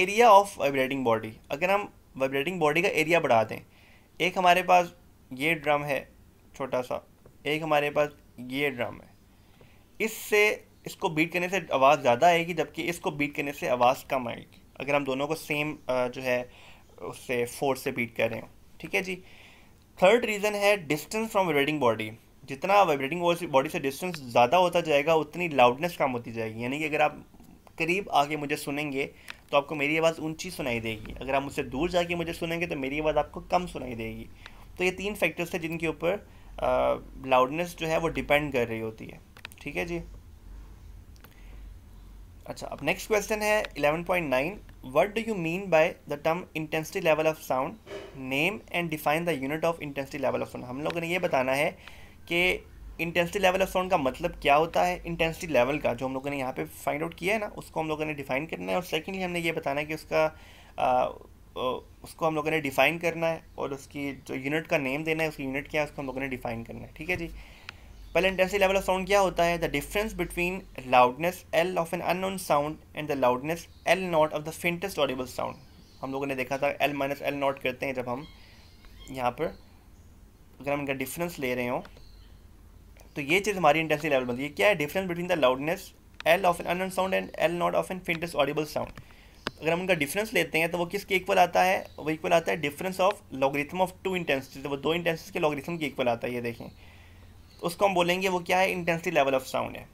एरिया ऑफ वाइब्रेटिंग बॉडी अगर हम वाइब्रेटिंग बॉडी का एरिया बढ़ा दें एक हमारे पास ये ड्रम है छोटा सा एक हमारे पास ये ड्रम है इससे इसको बीट करने से आवाज़ ज़्यादा आएगी जबकि इसको बीट करने से आवाज़ कम आएगी अगर हम दोनों को सेम जो है उससे फोर्स से बीट कर रहे हैं ठीक है जी थर्ड रीज़न है डिस्टेंस फ्रॉम वाइब्रेटिंग बॉडी जितना वाइब्रेटिंग बॉडी से डिस्टेंस ज़्यादा होता जाएगा उतनी लाउडनेस कम होती जाएगी यानी कि अगर आप करीब आके मुझे सुनेंगे तो आपको मेरी आवाज़ ऊंची सुनाई देगी अगर आप मुझसे दूर जाके मुझे सुनेंगे तो मेरी आवाज़ आपको कम सुनाई देगी तो ये तीन फैक्टर्स थे जिनके ऊपर लाउडनेस जो है वो डिपेंड कर रही होती है ठीक है जी अच्छा अब नेक्स्ट क्वेश्चन है 11.9 what do you mean by the term intensity level of sound name and define the unit of intensity level of sound हम लोगों ने ये बताना है कि इंटेंसिटी लेवल ऑफ साउंड का मतलब क्या होता है इंटेंसिटी लेवल का जो हम लोगों ने यहाँ पे फाइंड आउट किया है ना उसको हम लोगों ने डिफाइन करना है और सेकेंडली हमने ये बताना है कि उसका आ, उसको हम लोगों ने डिफाइन करना है और उसकी जो यूनिट का नेम देना है उसकी यूनिट क्या है उसको हम लोगों ने डिफाइन करना है ठीक है जी पहले इंटेंसिटी लेवल ऑफ साउंड क्या होता है the difference between loudness L of an unknown sound and the loudness L naught of the faintest audible sound हम लोगों ने देखा था एल माइनस एल नॉट करते हैं जब हम यहाँ पर अगर हम इनका डिफरेंस ले रहे हो तो ये चीज़ हमारी इंटेंसिटी लेवल बनती है क्या है difference between the loudness L of an unknown sound and L naught of an faintest audible sound अगर हम उनका डिफरेंस लेते हैं तो वो किसके इक्वल आता है वो इक्वल आता है difference of logarithm of two intensity तो वो दो इंटेंसिटी के लॉगरिथम के इक्वल आता है ये देखें उसको हम बोलेंगे वो क्या है इंटेंसिटी लेवल ऑफ साउंड है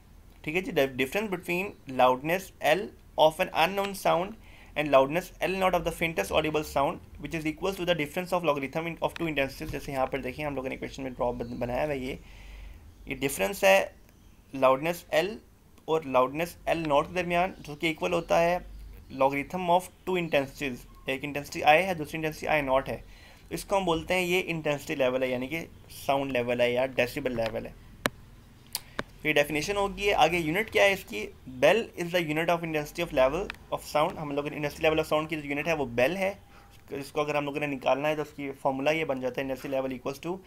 ठीक है जी difference between loudness L of an unknown sound and loudness L naught of the faintest audible sound which is equal to the difference of logarithm of two intensities जैसे यहाँ पर देखिए हम लोगों ने क्वेश्चन में ड्रॉप बनाया हुआ ये ये डिफरेंस है लाउडनेस एल और लाउडनेस एल नॉट के दरमियान जो कि इक्वल होता है लॉगरिथम ऑफ टू इंटेंसिटीज़ एक इंटेंसिटी आई है दूसरी इंटेंसिटी आई नॉट है इसको हम बोलते हैं ये इंटेंसिटी लेवल है यानी कि साउंड लेवल है या डेसिबल लेवल है तो ये डेफिनेशन होगी आगे यूनिट क्या है इसकी bel is the unit of industry of level of sound हम लोग इंडस्ट्री लेवल ऑफ साउंड की जो यूनिट है वो बेल है इसको अगर हम लोगों ने निकालना है तो उसकी फॉर्मूला ये बन जाता है industry level equals to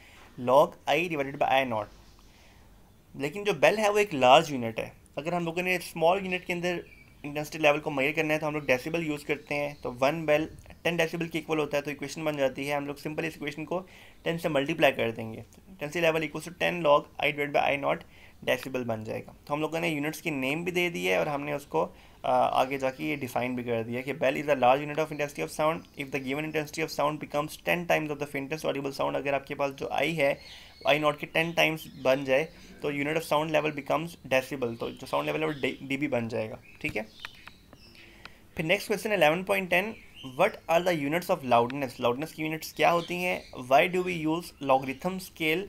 log I divided by I naught लेकिन जो बेल है वो एक लार्ज यूनिट है अगर हम लोगों ने स्मॉल यूनिट के अंदर इंडस्ट्री लेवल को मेयर करना है तो हम लोग डेसीबल यूज़ करते हैं तो वन बेल टेन डेसिबल के इक्वल होता है तो इक्वेशन बन जाती है हम लोग सिंपल इस इक्वेशन को टेन से मल्टीप्लाई कर देंगे टेन से level equal to ten log I divide by I naught decibel बन जाएगा तो हम लोगों ने यूनिट्स की नेम भी दे दी है और हमने उसको आगे जाके ये डिफाइन भी कर दिया कि bel is a large unit of intensity of sound if the given intensity of sound becomes ten times of the faintest audible sound अगर आपके पास जो आई है आई नॉट के टेन टाइम्स बन जाए तो unit of sound level becomes decibel तो जो साउंड लेवल है वो डी बन जाएगा ठीक है फिर next question eleven point ten what are the units of loudness loudness की यूनिट्स क्या होती हैं why do we use logarithm scale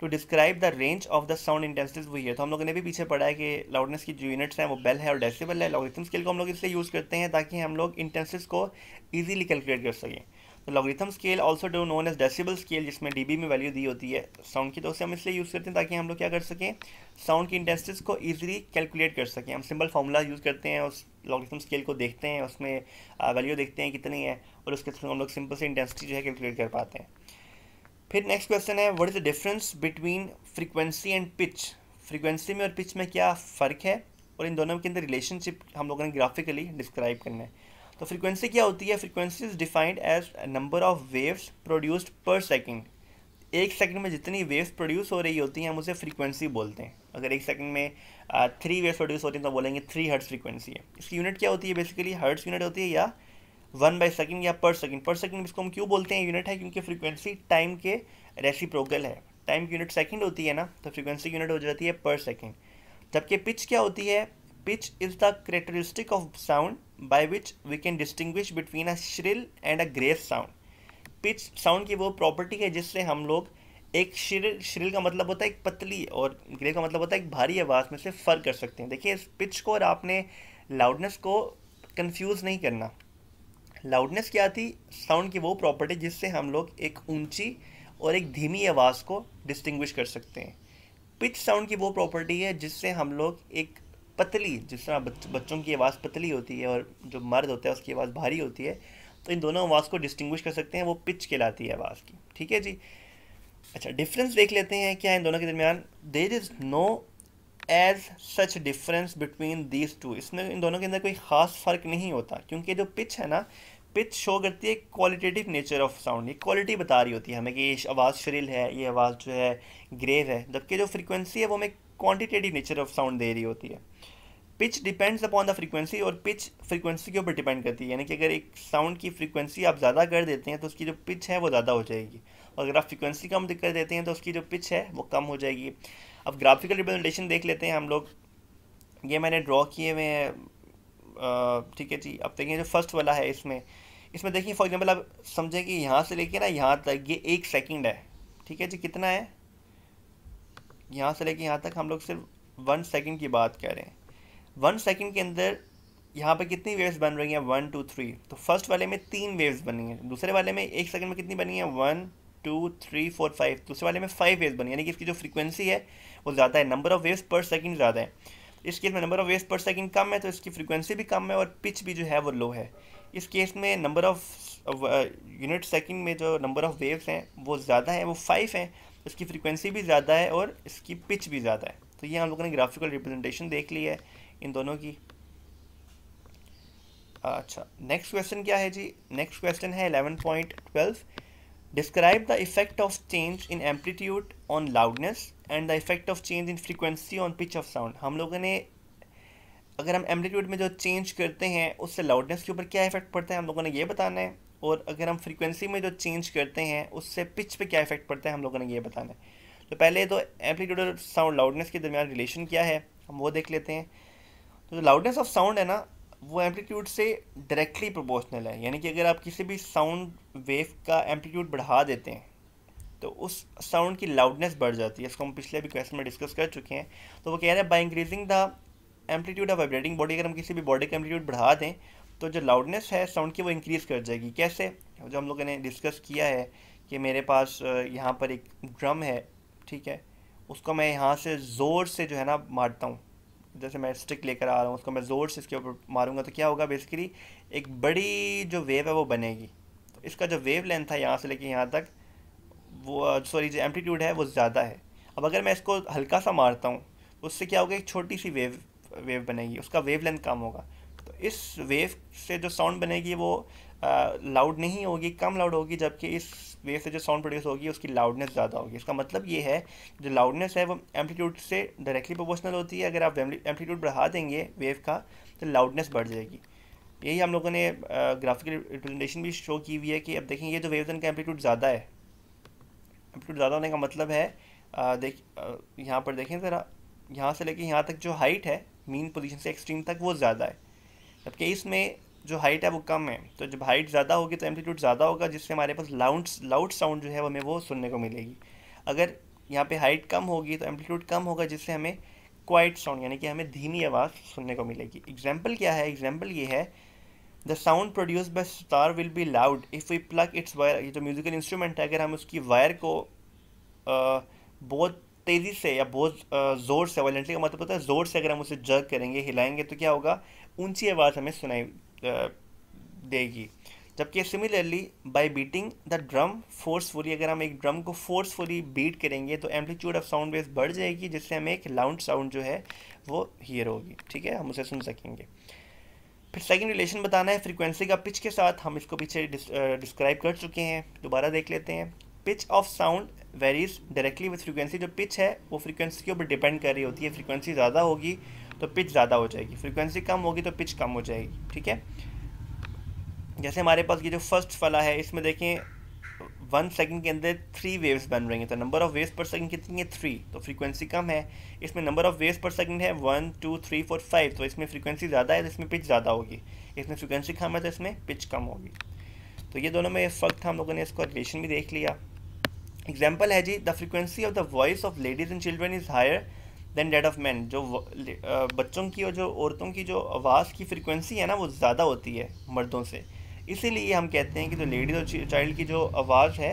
to describe the range of the sound intensities वही है तो हम लोगों ने भी पीछे पढ़ा है कि लाउडनेस की जो यूनिट्स हैं वो बेल है और डेसिबल है लॉगरिथम स्केल को हम लोग इसलिए यूज़ करते हैं ताकि हम लोग इंटेंसिस को ईजिली कैलकुलेट कर सकें logarithm scale also do known as decibel scale जिसमें बी में वैल्यू दी होती है साउंड की तो उसे हम इसलिए यूज़ करते हैं ताकि हम लोग क्या कर सकें साउंड की इंटेंसिस को ईजिली कैलकुलेट कर सकें हम सिंपल फॉर्मूला यूज़ करते हैं उस लॉगरिथम स्केल को देखते हैं उसमें वैल्यू देखते हैं कितनी है और उसके थ्रू हम लोग सिंपल से इंटेंसिटी जो है कैलकुलेट कर पाते हैं फिर नेक्स्ट क्वेश्चन है what is the difference between frequency and pitch frequency में और पिच में क्या फ़र्क है और इन दोनों के अंदर रिलेशनशिप हम लोगों ने ग्राफिकली डिस्क्राइब करना है तो फ्रीक्वेंसी क्या होती है frequency is defined as number of waves produced per second एक सेकंड में जितनी वेव्स प्रोड्यूस हो रही होती हैं हम उसे फ्रीक्वेंसी बोलते हैं अगर एक सेकंड में थ्री वेव्स प्रोड्यूस होती हैं तो बोलेंगे थ्री हर्ट्स फ्रीक्वेंसी है इसकी यूनिट क्या होती है बेसिकली हर्ट्स यूनिट होती है या वन बाई सेकेंड या पर सेकेंड पर सेकेंड इसको हम क्यों बोलते हैं यूनिट है क्योंकि फ्रीक्वेंसी टाइम के रेसी है टाइम की यूनिट सेकेंड होती है ना तो फ्रीक्वेंसी यूनिट हो जाती है पर सेकेंड जबकि पिच क्या होती है pitch is the characteristic of sound by which we can distinguish between a shrill and a grave sound pitch sound की वो प्रॉपर्टी है जिससे हम लोग एक श्रिल श्रिल का मतलब होता है एक पतली और ग्रे का मतलब होता है एक भारी आवाज़ में से फ़र्क कर सकते हैं देखिए इस पिच को और आपने लाउडनेस को कन्फ्यूज़ नहीं करना लाउडनेस क्या थी साउंड की वो प्रॉपर्टी जिससे हम लोग एक ऊंची और एक धीमी आवाज़ को डिस्टिंग्विश कर सकते हैं पिच साउंड की वो प्रॉपर्टी है जिससे हम लोग एक पतली जिस तरह बच, बच्चों की आवाज़ पतली होती है और जो मर्द होता है उसकी आवाज़ भारी होती है तो इन दोनों आवाज़ को डिस्टिंग्विश कर सकते हैं वो पिच कहलाती है आवाज़ की ठीक है जी अच्छा डिफरेंस देख लेते हैं क्या है इन दोनों के दरमियान there is no as such difference between these two इसमें इन दोनों के अंदर कोई ख़ास फ़र्क नहीं होता क्योंकि जो पिच है ना पिच शो करती है क्वालिटेटिव नेचर ऑफ साउंड ये क्वालिटी बता रही होती है हमें कि ये आवाज़ श्रिल है ये आवाज़ जो है ग्रेव है जबकि जो फ्रीक्वेंसी है वो हमें क्वान्टिटेटिव नेचर ऑफ साउंड दे रही होती है pitch depends upon the frequency और पिच फ्रीक्वेंसी के ऊपर डिपेंड करती है यानी कि अगर एक साउंड की फ्रीक्वेंसी आप ज़्यादा कर देते हैं तो उसकी जो पिच है वो ज़्यादा हो जाएगी और अगर आप फ्रीक्वेंसी कम कर देते हैं तो उसकी जो पिच है वो कम हो जाएगी अब ग्राफिकल रिप्रेजेंटेशन देख लेते हैं हम लोग ये मैंने ड्रॉ किए हुए हैं ठीक है जी अब देखिए जो फर्स्ट वाला है इसमें इसमें देखिए फॉर एग्जाम्पल आप समझें कि यहाँ से लेके ना यहाँ तक ये एक सेकेंड है ठीक है जी कितना है यहाँ से लेके यहाँ तक हम लोग सिर्फ वन सेकेंड की बात करें वन सेकेंड के अंदर यहाँ पर कितनी वेव्स बन रही हैं वन टू थ्री तो फर्स्ट वाले में तीन वेव्स बनी हैं दूसरे वाले में एक सेकंड में कितनी बनी है one two three four five दूसरे वाले में फाइव वेव्स बनी यानी कि इसकी जो फ्रीक्वेंसी है वो ज़्यादा है number of waves per second ज़्यादा है इस केस में number of waves per second कम है तो इसकी फ्रीक्वेंसी भी कम है और पिच भी जो है वो लो है इस केस में नंबर ऑफ यूनिट सेकेंड में जो नंबर ऑफ़ वेव्स हैं वो ज़्यादा हैं वो फाइव हैं इसकी फ्रीक्वेंसी भी ज़्यादा है और इसकी पिच भी ज़्यादा है तो ये हम लोगों ने ग्राफिकल रिप्रेजेंटेशन देख ली है इन दोनों की अच्छा नेक्स्ट क्वेश्चन क्या है जी नेक्स्ट क्वेश्चन है eleven point twelve describe the effect of change in amplitude on loudness and the effect of change in frequency on pitch of sound हम लोगों ने अगर हम एम्पलीट्यूड में जो चेंज करते हैं उससे लाउडनेस के ऊपर क्या इफेक्ट पड़ता है हम लोगों ने ये बताना है और अगर हम फ्रीक्वेंसी में जो चेंज करते हैं उससे पिच पे क्या इफेक्ट पड़ता है हम लोगों ने ये बताना है तो पहले तो एम्पलीट्यूड और साउंड लाउडनेस के दरमियान रिलेशन क्या है हम वो देख लेते हैं तो जो लाउडनेस ऑफ साउंड है ना वो एम्पलीट्यूड से डायरेक्टली प्रोपोर्शनल है यानी कि अगर आप किसी भी साउंड वेव का एम्पलीट्यूड बढ़ा देते हैं तो उस साउंड की लाउडनेस बढ़ जाती है इसको हम पिछले भी क्वेश्चन में डिस्कस कर चुके हैं तो वो कह रहे हैं by increasing the amplitude of vibrating body अगर हम किसी भी बॉडी का एम्पलीट्यूड बढ़ा दें तो जो लाउडनेस है साउंड की वो इंक्रीज़ कर जाएगी कैसे जो हम लोगों ने डिस्कस किया है कि मेरे पास यहाँ पर एक ड्रम है ठीक है उसको मैं यहाँ से ज़ोर से जो है ना मारता हूँ जैसे मैं स्टिक लेकर आ रहा हूँ उसको मैं ज़ोर से इसके ऊपर मारूंगा तो क्या होगा बेसिकली एक बड़ी जो वेव है वो बनेगी तो इसका जो वेव लेंथ है यहाँ से लेके यहाँ तक वो सॉरी जो एम्पलीट्यूड है वो ज़्यादा है अब अगर मैं इसको हल्का सा मारता हूँ तो उससे क्या होगा एक छोटी सी वेव वेव बनेगी उसका वेव लेंथ कम होगा इस वेव से जो साउंड बनेगी वो लाउड नहीं होगी कम लाउड होगी जबकि इस वेव से जो साउंड प्रोड्यूस होगी उसकी लाउडनेस ज़्यादा होगी इसका मतलब ये है जो लाउडनेस है वो एम्पलीट्यूड से डायरेक्टली प्रोपोर्शनल होती है अगर आप एम्पलीट्यूड बढ़ा देंगे वेव का तो लाउडनेस बढ़ जाएगी यही हम लोगों ने ग्राफिकल रिप्रेजेंटेशन भी शो की हुई है कि अब देखें ये जो वेव्स का एम्पलीट्यूड ज़्यादा है एम्पलीट्यूड ज़्यादा होने का मतलब है आ, देख यहाँ पर देखें ज़रा यहाँ से लेके यहाँ तक जो हाइट है मीन पोजीशन से एक्सट्रीम तक वो ज़्यादा है जबकि इसमें जो हाइट है वो कम है तो जब हाइट ज़्यादा होगी तो एम्पलीट्यूड ज़्यादा होगा जिससे हमारे पास लाउंड लाउड साउंड जो है हमें वो सुनने को मिलेगी अगर यहाँ पे हाइट कम होगी तो एम्पलीट्यूड कम होगा जिससे हमें क्वाइट साउंड यानी कि हमें धीमी आवाज़ सुनने को मिलेगी एग्जाम्पल क्या है एग्जाम्पल ये है the sound produce by sitar will be loud if we pluck its wire ये जो म्यूज़िकल इंस्ट्रूमेंट है अगर हम उसकी वायर को आ, बहुत तेज़ी से या बहुत ज़ोर से वायलेंटली का मतलब होता है ज़ोर से अगर हम उसे जर्क करेंगे हिलाएंगे तो क्या होगा ऊंची आवाज़ हमें सुनाई देगी जबकि similarly by beating the drum forcefully अगर हम एक ड्रम को फोर्सफुली बीट करेंगे तो एम्पलीट्यूड ऑफ साउंड वेव बढ़ जाएगी जिससे हमें एक लाउंड साउंड जो है वो हीयर होगी ठीक है हम उसे सुन सकेंगे फिर सेकेंड रिलेशन बताना है फ्रीक्वेंसी का पिच के साथ हम इसको पीछे डिस्क्राइब कर चुके हैं दोबारा देख लेते हैं pitch of sound varies directly with frequency जो पिच है वो फ्रीक्वेंसी के ऊपर डिपेंड कर रही होती है फ्रीक्वेंसी ज़्यादा होगी तो पिच ज़्यादा हो जाएगी फ्रिक्वेंसी कम होगी तो पिच कम हो जाएगी ठीक है जैसे हमारे पास ये जो फर्स्ट वाला है इसमें देखें वन सेकंड के अंदर थ्री वेव्स बन रही हैं तो number of waves per second कितनी है थ्री तो फ्रीक्वेंसी कम है इसमें number of waves per second है one two three four five तो इसमें फ्रीक्वेंसी ज़्यादा है तो इसमें पिच ज़्यादा होगी इसमें फ्रीक्वेंसी कम है तो इसमें पिच कम होगी तो ये दोनों में फ़र्क हम लोगों ने इसको रिलेशन भी देख लिया एग्जाम्पल है जी the frequency of the voice of ladies and children is higher than that of man जो बच्चों की और जो औरतों की जो आवाज़ की फ्रिक्वेंसी है ना वो ज़्यादा होती है मर्दों से इसीलिए हम कहते हैं कि जो लेडीज़ और चाइल्ड की जो आवाज़ है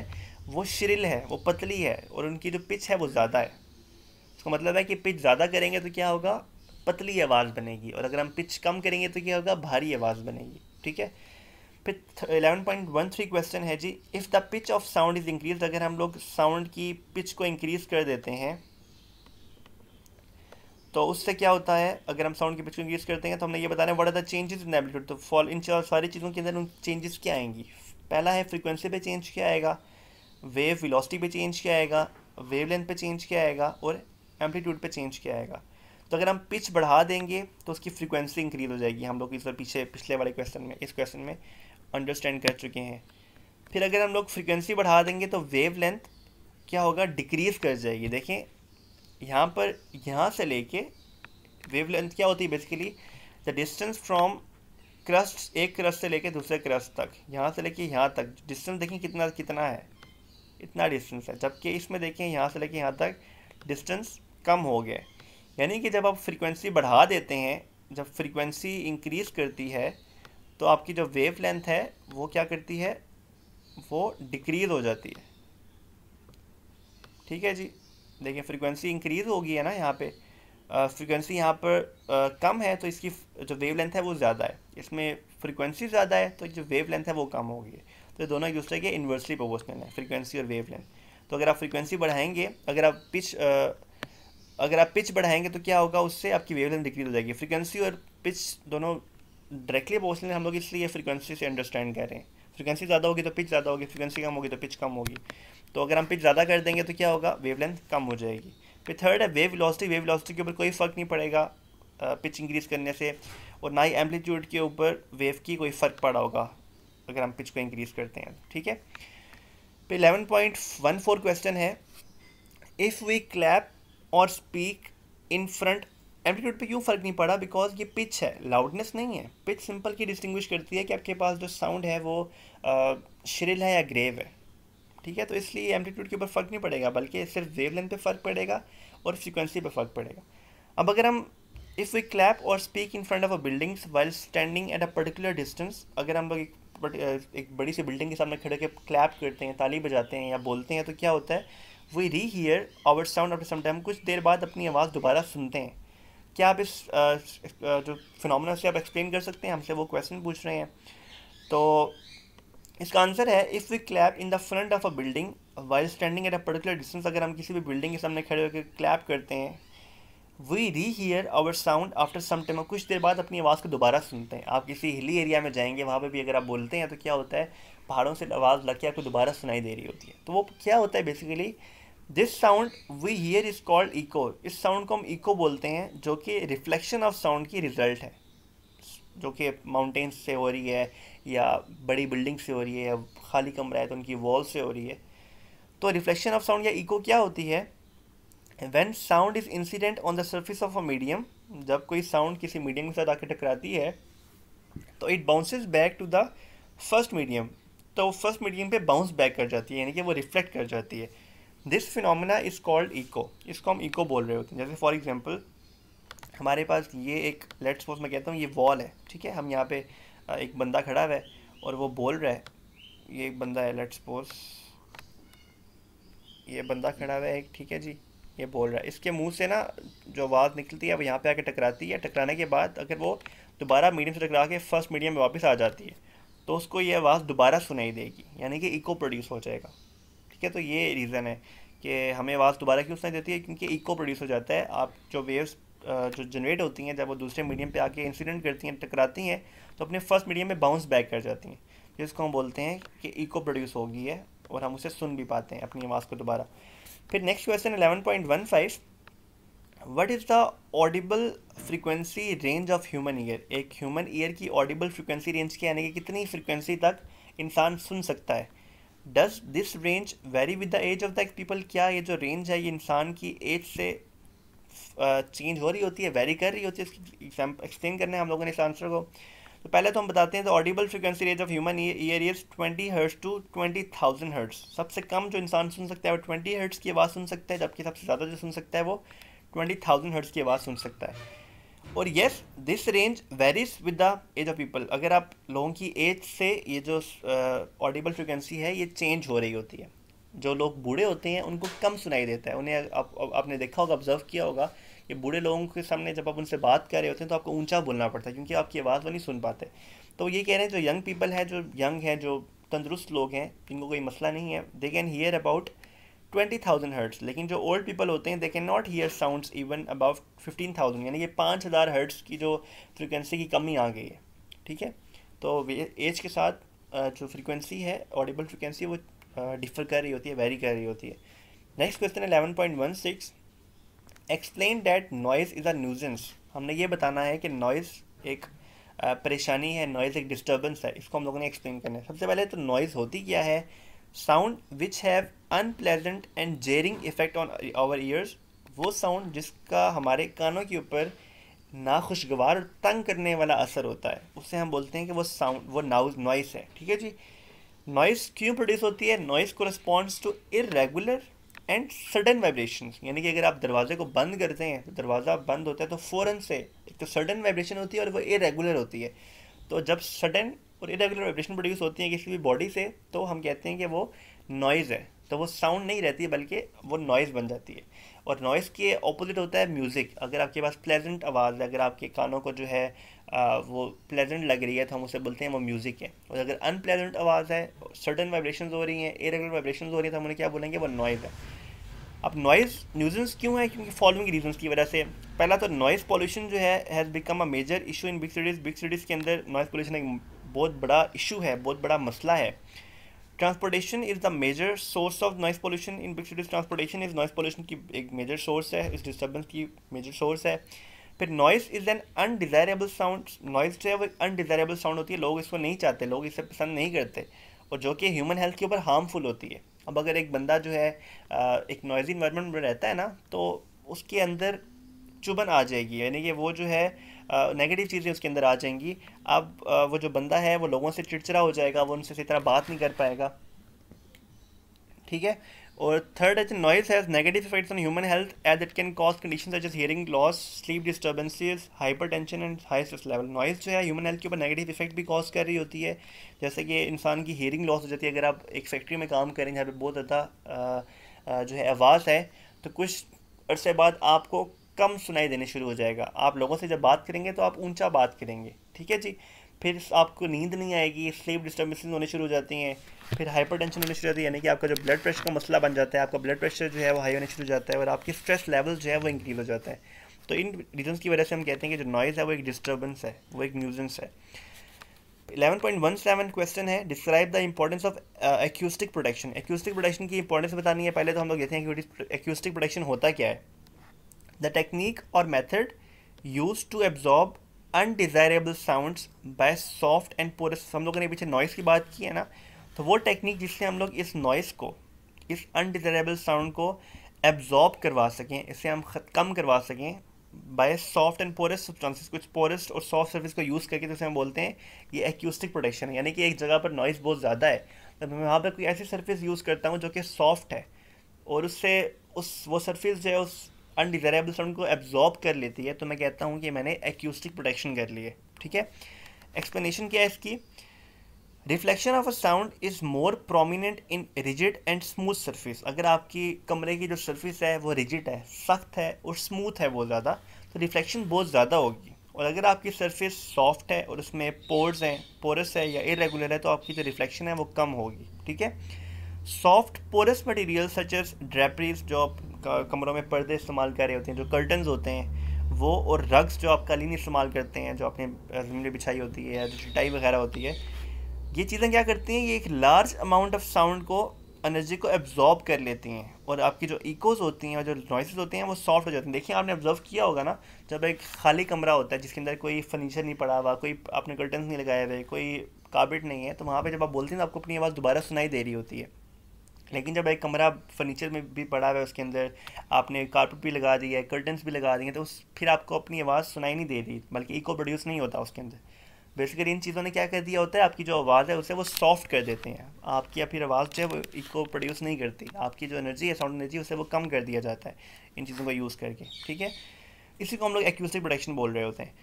वो श्रिल है वो पतली है और उनकी जो पिच है वो ज़्यादा है इसका मतलब है कि पिच ज़्यादा करेंगे तो क्या होगा पतली आवाज़ बनेगी और अगर हम पिच कम करेंगे तो क्या होगा भारी आवाज़ बनेगी ठीक है फिर eleven point one three question है जी if the pitch of sound is increase अगर हम लोग साउंड की पिच को इंक्रीज़ कर देते हैं तो उससे क्या होता है अगर हम साउंड के पिच को इंक्रीज करते हैं तो हमने ये बताया है what are the changes in amplitude to fall in और सारी चीज़ों के अंदर उन चेंजेस क्या आएंगी पहला है फ्रीक्वेंसी पे चेंज क्या आएगा वेव विलोसिटी पे चेंज क्या आएगा वेव लेंथ पर चेंज क्या आएगा और एम्पलीट्यूड पे चेंज क्या आएगा तो अगर हम पिच बढ़ा देंगे तो उसकी फ्रीक्वेंसी इंक्रीज हो जाएगी हम लोग इस बार पीछे पिछले वाले क्वेश्चन में इस क्वेश्चन में अंडरस्टैंड कर चुके हैं फिर अगर हम लोग फ्रीक्वेंसी बढ़ा देंगे तो वेव लेंथ क्या होगा डिक्रीज़ कर जाएगी देखें यहाँ पर यहाँ से लेके वेवलेंथ क्या होती है basically the distance from crest एक क्रस्ट से लेके दूसरे क्रस्ट तक यहाँ से लेके यहाँ तक डिस्टेंस देखें कितना कितना है इतना डिस्टेंस है जबकि इसमें देखें यहाँ से लेके यहाँ तक डिस्टेंस कम हो गया यानी कि जब आप फ्रीक्वेंसी बढ़ा देते हैं जब फ्रीक्वेंसी इंक्रीज़ करती है तो आपकी जो वेव लेंथ है वो क्या करती है वो डिक्रीज़ हो जाती है ठीक है जी देखिए फ्रीक्वेंसी इंक्रीज़ होगी है ना यहाँ पे फ्रीक्वेंसी यहाँ पर आ, कम है तो इसकी जो वेव लेंथ है वो ज़्यादा है इसमें फ्रीक्वेंसी ज़्यादा है तो जो वेव लेंथ है वो कम होगी तो दोनों एक दूसरे के इन्वर्सली प्रोपोर्शनल है फ्रीक्वेंसी और वेव लेंथ तो अगर आप फ्रीक्वेंसी बढ़ाएंगे अगर आप पिच अगर आप पिच बढ़ाएंगे तो क्या होगा उससे आपकी वेव लेंथ डिक्रीज हो जाएगी फ्रीक्वेंसी और पिच दोनों डायरेक्टली प्रोपोर्शनल हम लोग इसलिए फ्रीक्वेंसी से अंडरस्टैंड कर रहे हैं फ्रीक्वेंसी ज़्यादा होगी तो पिच ज़्यादा होगी फ्रीक्वेंसी कम होगी तो पिच कम होगी तो अगर हम पिच ज़्यादा कर देंगे तो क्या होगा लेंथ कम हो जाएगी फिर थर्ड है वेव लॉसिटी वेव लॉसिटी के ऊपर कोई फ़र्क नहीं पड़ेगा पिच इंक्रीज़ करने से और ना ही एम्पलीट्यूड के ऊपर वेव की कोई फ़र्क पड़ा होगा अगर हम पिच को इंक्रीज़ करते हैं ठीक है फिर eleven point one four question है इफ़ वी क्लैप और स्पीक इन फ्रंट एम्पलीट्यूड पे क्यों फ़र्क नहीं पड़ा बिकॉज ये पिच है लाउडनेस नहीं है पिच सिंपल की डिस्टिंग्विश करती है कि आपके पास जो साउंड है वो श्रिल है या ग्रेव है ठीक है तो इसलिए एम्पलीट्यूड के ऊपर फ़र्क नहीं पड़ेगा बल्कि सिर्फ वेव लेंथ पर फ़र्क पड़ेगा और फ्रिक्वेंसी पर फ़र्क पड़ेगा अब अगर हम इफ़ वी क्लैप और speak in front of a buildings while standing at a particular distance अगर हम लोग एक एक बड़ी सी बिल्डिंग के सामने खड़े के क्लैप करते हैं ताली बजाते हैं या बोलते हैं तो क्या होता है we re hear our sound after some time कुछ देर बाद अपनी आवाज़ दोबारा सुनते हैं क्या आप इस जो फिनमिना से आप एक्सप्लेन कर सकते हैं हमसे वो क्वेश्चन पूछ रहे हैं तो इसका आंसर है if we clap in the front of a building while standing at a particular distance अगर हम किसी भी बिल्डिंग के सामने खड़े होकर क्लैप करते हैं we re hear our sound after some time कुछ देर बाद अपनी आवाज़ को दोबारा सुनते हैं आप किसी हिली एरिया में जाएंगे वहाँ पे भी अगर आप बोलते हैं तो क्या होता है पहाड़ों से आवाज़ लग के आपको दोबारा सुनाई दे रही होती है तो वो क्या होता है basically this sound we hear is called echo इस साउंड को हम इको बोलते हैं जो कि रिफ्लेक्शन ऑफ साउंड की रिजल्ट है जो कि माउंटेन्स से हो रही है या बड़ी बिल्डिंग से हो रही है या खाली कमरा है तो उनकी वॉल से हो रही है तो रिफ्लेक्शन ऑफ साउंड या इको क्या होती है when sound is incident on the surface of a medium जब कोई साउंड किसी मीडियम के साथ आके टकराती है तो it bounces back to the first medium तो फर्स्ट मीडियम पे बाउंस बैक कर जाती है यानी कि वो रिफ्लेक्ट कर जाती है this phenomena is called echo इसको हम इको बोल रहे होते हैं जैसे फॉर एग्जांपल हमारे पास ये एक लेट सपोज मैं कहता हूँ ये वॉल है ठीक है हम यहाँ पे एक बंदा खड़ा हुआ है और वो बोल रहा है ये एक बंदा है लेट सपोज ये बंदा खड़ा हुआ है एक ठीक है जी ये बोल रहा है इसके मुंह से ना जो आवाज़ निकलती है वो यहाँ पे आके टकराती है टकराने के बाद अगर वो दोबारा मीडियम से टकरा के फर्स्ट मीडियम में वापस आ जाती है तो उसको ये आवाज़ दोबारा सुनाई देगी यानी कि इको प्रोड्यूस हो जाएगा ठीक है तो ये रीज़न है कि हमें आवाज़ दोबारा क्यों सुनाई देती है क्योंकि इको प्रोड्यूस हो जाता है आप जो वेव्स जो जनरेट होती हैं जब वो दूसरे मीडियम पे आके इंसिडेंट करती हैं टकराती हैं तो अपने फर्स्ट मीडियम में बाउंस बैक कर जाती हैं जिसको हम बोलते हैं कि इको प्रोड्यूस हो गई है और हम उसे सुन भी पाते हैं अपनी आवाज़ को दोबारा फिर next question eleven point one five what is the audible frequency range of human ear एक ह्यूमन ईयर की ऑडिबल फ्रिक्वेंसी रेंज की यानी कि कितनी फ्रिक्वेंसी तक इंसान सुन सकता है does this range vary with the age of the people क्या ये जो रेंज है ये इंसान की एज से चेंज हो रही होती है वेरी कर रही होती है इसकी एक्सप्लेन करना है हम लोगों ने इस आंसर को तो पहले तो हम बताते हैं the audible frequency range of human ear is twenty hertz to twenty thousand hertz सबसे कम जो इंसान सुन सकता है वो ट्वेंटी हर्ट्स की आवाज़ सुन सकता है जबकि सबसे ज़्यादा जो सुन सकता है वो ट्वेंटी थाउजेंड हर्ट्स की आवाज़ सुन सकता है और yes this range varies with the age of people अगर आप लोगों की एज से ये जो ऑडिबल uh, फ्रिक्वेंसी है ये चेंज हो रही होती है जो लोग बूढ़े होते हैं उनको कम सुनाई देता है उन्हें आप, आप, आपने देखा होगा ऑब्जर्व किया होगा कि बूढ़े लोगों के सामने जब आप उनसे बात कर रहे होते हैं तो आपको ऊंचा बोलना पड़ता है क्योंकि आपकी आवाज़ वो नहीं सुन पाते तो ये कह रहे हैं जो यंग पीपल है जो यंग है जो तंदुरुस्त लोग हैं जिनको कोई मसला नहीं है they can hear about twenty thousand hertz लेकिन जो ओल्ड पीपल होते हैं they can not hear sounds even about fifteen thousand यानी ये पाँच हज़ार हर्ट्स की जो फ्रिक्वेंसी की कमी आ गई है ठीक है तो एज के साथ जो फ्रिक्वेंसी है ऑडिबल फ्रिक्वेंसी वो डिफर uh, कर रही होती है वेरी कर रही होती है next question eleven point one six explain that noise is a nuisance हमने ये बताना है कि नॉइज़ एक uh, परेशानी है नॉइज़ एक डिस्टर्बेंस है इसको हम लोगों ने एक्सप्लेन करना है सबसे पहले तो नॉइज़ होती क्या है sound which have unpleasant and jarring effect on our ears वो साउंड जिसका हमारे कानों के ऊपर नाखुशगवार और तंग करने वाला असर होता है उसे हम बोलते हैं कि वो साउंड वो नाउज नॉइस है ठीक है जी नॉइस क्यों प्रोड्यूस होती है noise corresponds to irregular and sudden vibration यानी कि अगर आप दरवाजे को बंद करते हैं तो दरवाज़ा बंद होता है तो फ़ौरन से एक तो सडन वाइब्रेशन होती है और वो इरेगुलर होती है तो जब सडन और इरेगुलर वाइब्रेशन प्रोड्यूस होती है किसी भी बॉडी से तो हम कहते हैं कि वो नॉइज़ है तो वो साउंड नहीं रहती है बल्कि वो नॉइज़ बन जाती है और नॉइज़ के ऑपोजिट होता है म्यूज़िक अगर आपके पास प्लेजेंट आवाज़ है अगर आपके कानों को जो है आ, वो प्लेजेंट लग रही है तो हम उसे बोलते हैं वो म्यूज़िक है और अगर अनप्लेजेंट आवाज़ है सडन वाइब्रेशन हो रही हैं एरेगुलर वाइब्रेशन हो रही है तो हम उन्हें क्या बोलेंगे वो नॉइज़ है अब नॉइज़ न्यूजेंस क्यों है क्योंकि फॉलोइंग रीजंस की वजह से पहला तो नॉइज़ पॉल्यूशन जो है has become a major issue in big cities big cities के अंदर नॉइज़ पॉल्यूशन एक बहुत बड़ा इशू है बहुत बड़ा मसला है transportation is the major source of noise pollution in big cities transportation is noise pollution की एक मेजर सोर्स है इस डिस्टर्बेंस की मेजर सोर्स है फिर noise is an undesirable sound noise जो है वो अनडिज़ायरेबल साउंड होती है लोग इसको नहीं चाहते लोग इसे पसंद नहीं करते और जो कि ह्यूमन हेल्थ के ऊपर हार्मफुल होती है अब अगर एक बंदा जो है एक नॉइजी इन्वायरमेंट में रहता है ना तो उसके अंदर चुभन आ जाएगी यानी कि वो जो है नेगेटिव चीज़ें उसके अंदर आ जाएंगी अब वो जो बंदा है वो लोगों से चिड़चिड़ा हो जाएगा वो उनसे इसी तरह बात नहीं कर पाएगा ठीक है और third as noise has negative effects on human health as it can cause condition such as hearing loss sleep disturbances hypertension and high stress level noise जो है ह्यूमन हेल्थ के ऊपर नेगेटिव इफेक्ट भी cause कर रही होती है जैसे कि इंसान की हियरिंग लॉस हो जाती है अगर आप एक फैक्ट्री में काम करें जहाँ पर बहुत ज़्यादा जो है आवाज़ है तो कुछ अरसे बाद आपको कम सुनाई देने शुरू हो जाएगा आप लोगों से जब बात करेंगे तो आप ऊंचा बात करेंगे ठीक है जी फिर आपको नींद नहीं आएगी स्लीप डिस्टर्बेंसेज होने शुरू हो जाती हैं फिर हाइपर टेंशन होने शुरू हो जाती है यानी कि आपका जो ब्लड प्रेशर का मसला बन जाता है आपका ब्लड प्रेशर जो है वो हाई होने शुरू हो जाता है और आपकी स्ट्रेस लेवल जो है वो इंक्रीज हो जाता है तो इन रीजन्स की वजह से हम कहते हैं कि जो नॉइज़ है वो एक डिस्टर्बेंस है वो एक न्यूजेंस है पॉइंट वन सेवन क्वेश्चन है describe the importance of acoustic protection acoustic protection की इंपॉर्टेंस बतानी है पहले तो हम लोग देखते हैं कि एक्यूस्टिक प्रोटेक्शन होता क्या है the technique or method used to absorb undesirable sounds by soft and porous हम लोगों ने पीछे नॉइस की बात की है ना तो वो टेक्निक जिससे हम लोग इस नॉइस को इस अनडिज़ायरेबल साउंड को एब्जॉर्ब करवा सकें इसे हम खत कम करवा सकें by soft and porous substances कुछ पोरस और सॉफ्ट सर्विस को यूज़ करके जैसे हम बोलते हैं ये एक्यूस्टिक प्रोटेक्शन है यानी कि एक जगह पर नॉइस बहुत ज़्यादा है तो मैं वहाँ पर कोई ऐसी सर्फेस यूज़ करता हूँ जो कि सॉफ्ट है और उससे उस वो सर्फिस जो है उस अनडिजायरेबल साउंड को एब्जॉर्ब कर लेती है तो मैं कहता हूँ कि मैंने एक्यूस्टिक प्रोटेक्शन कर ली है ठीक है एक्सप्लेनेशन क्या है इसकी reflection of a sound is more prominent in rigid and smooth surface अगर आपकी कमरे की जो सर्फिस है वो रिजिड है सख्त है और स्मूथ है बहुत ज़्यादा तो रिफ्लेक्शन बहुत ज़्यादा होगी और अगर आपकी सरफेस सॉफ्ट है और उसमें पोर्स हैं पोरस है या इरेगुलर है तो आपकी जो रिफ्लेक्शन है वो कम होगी ठीक है soft porous material such as draperies जो आप कमरों में पर्दे इस्तेमाल कर रहे होते हैं जो कर्टन्स होते हैं वो और रग्स जो आप कलिन इस्तेमाल करते हैं जो आपने ज़मीन में बिछाई होती है या जो चटाई वगैरह होती है ये चीज़ें क्या करती हैं ये एक लार्ज अमाउंट ऑफ साउंड को एनर्जी को एब्जॉर्ब कर लेती हैं और आपकी जो इकोज होती हैं और जो नॉइसेज होते हैं वो सॉफ्ट हो जाते हैं देखिए आपने ऑब्जर्व किया होगा ना जब एक खाली कमरा होता है जिसके अंदर कोई फर्नीचर नहीं पड़ा हुआ कोई आपने कर्टन्स नहीं लगाए हुए कोई कार्पेट नहीं है तो वहाँ पर जब आप बोलते हैं तो आपको अपनी आवाज़ दोबारा सुनाई दे रही होती है लेकिन जब एक कमरा फर्नीचर में भी पड़ा हुआ है उसके अंदर आपने कारपेट भी लगा दिया है कर्टन्स भी लगा दिए तो उस फिर आपको अपनी आवाज़ सुनाई नहीं दे रही बल्कि इको प्रोड्यूस नहीं होता उसके अंदर बेसिकली इन चीज़ों ने क्या कर दिया होता है आपकी जो आवाज़ है उसे वो सॉफ्ट कर देते हैं आपकी या फिर आवाज़ जो है वो इको प्रोड्यूस नहीं करती आपकी जो एनर्जी है साउंड एनर्जी उसे वो कम कर दिया जाता है इन चीज़ों का यूज़ करके ठीक है इसी को हम लोग एक्यूसिव प्रोडक्शन बोल रहे होते हैं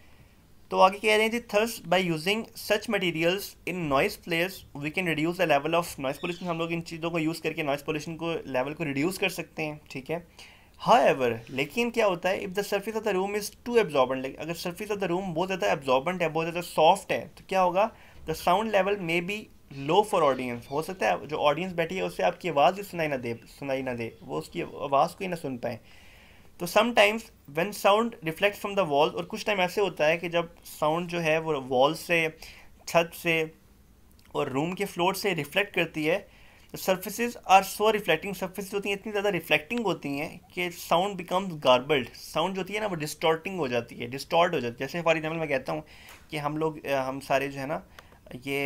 तो आगे कह रहे हैं जी thus by using such materials in noise place we can reduce the level of noise pollution हम लोग इन चीज़ों को यूज़ करके नॉइस पोल्यूशन को लेवल को रिड्यूस कर सकते हैं ठीक है हा एवर लेकिन क्या होता है if the surface of the room is too absorbent like अगर सर्फिस ऑफ द रूम बहुत ज़्यादा एब्जॉर्बेंट है बहुत ज़्यादा सॉफ्ट है तो क्या होगा the sound level may be low for audience हो सकता है जो ऑडियंस बैठी है उससे आपकी आवाज़ भी सुनाई ना दे सुनाई ना दे वो उसकी आवाज़ को ही ना सुन पाएँ तो sometimes when sound reflect from the wall और कुछ टाइम ऐसे होता है कि जब साउंड जो है वो वॉल से छत से और रूम के फ्लोर से रिफ्लेक्ट करती है surfaces are so reflecting surface होती हैं इतनी ज़्यादा रिफ्लेक्टिंग होती हैं कि साउंड बिकम्स गार्बल्ड साउंड जो होती है ना वो डिस्टॉर्टिंग हो जाती है डिस्टॉर्ट हो जाती है जैसे फॉर एग्जाम्पल मैं कहता हूँ कि हम लोग हम सारे जो है ना ये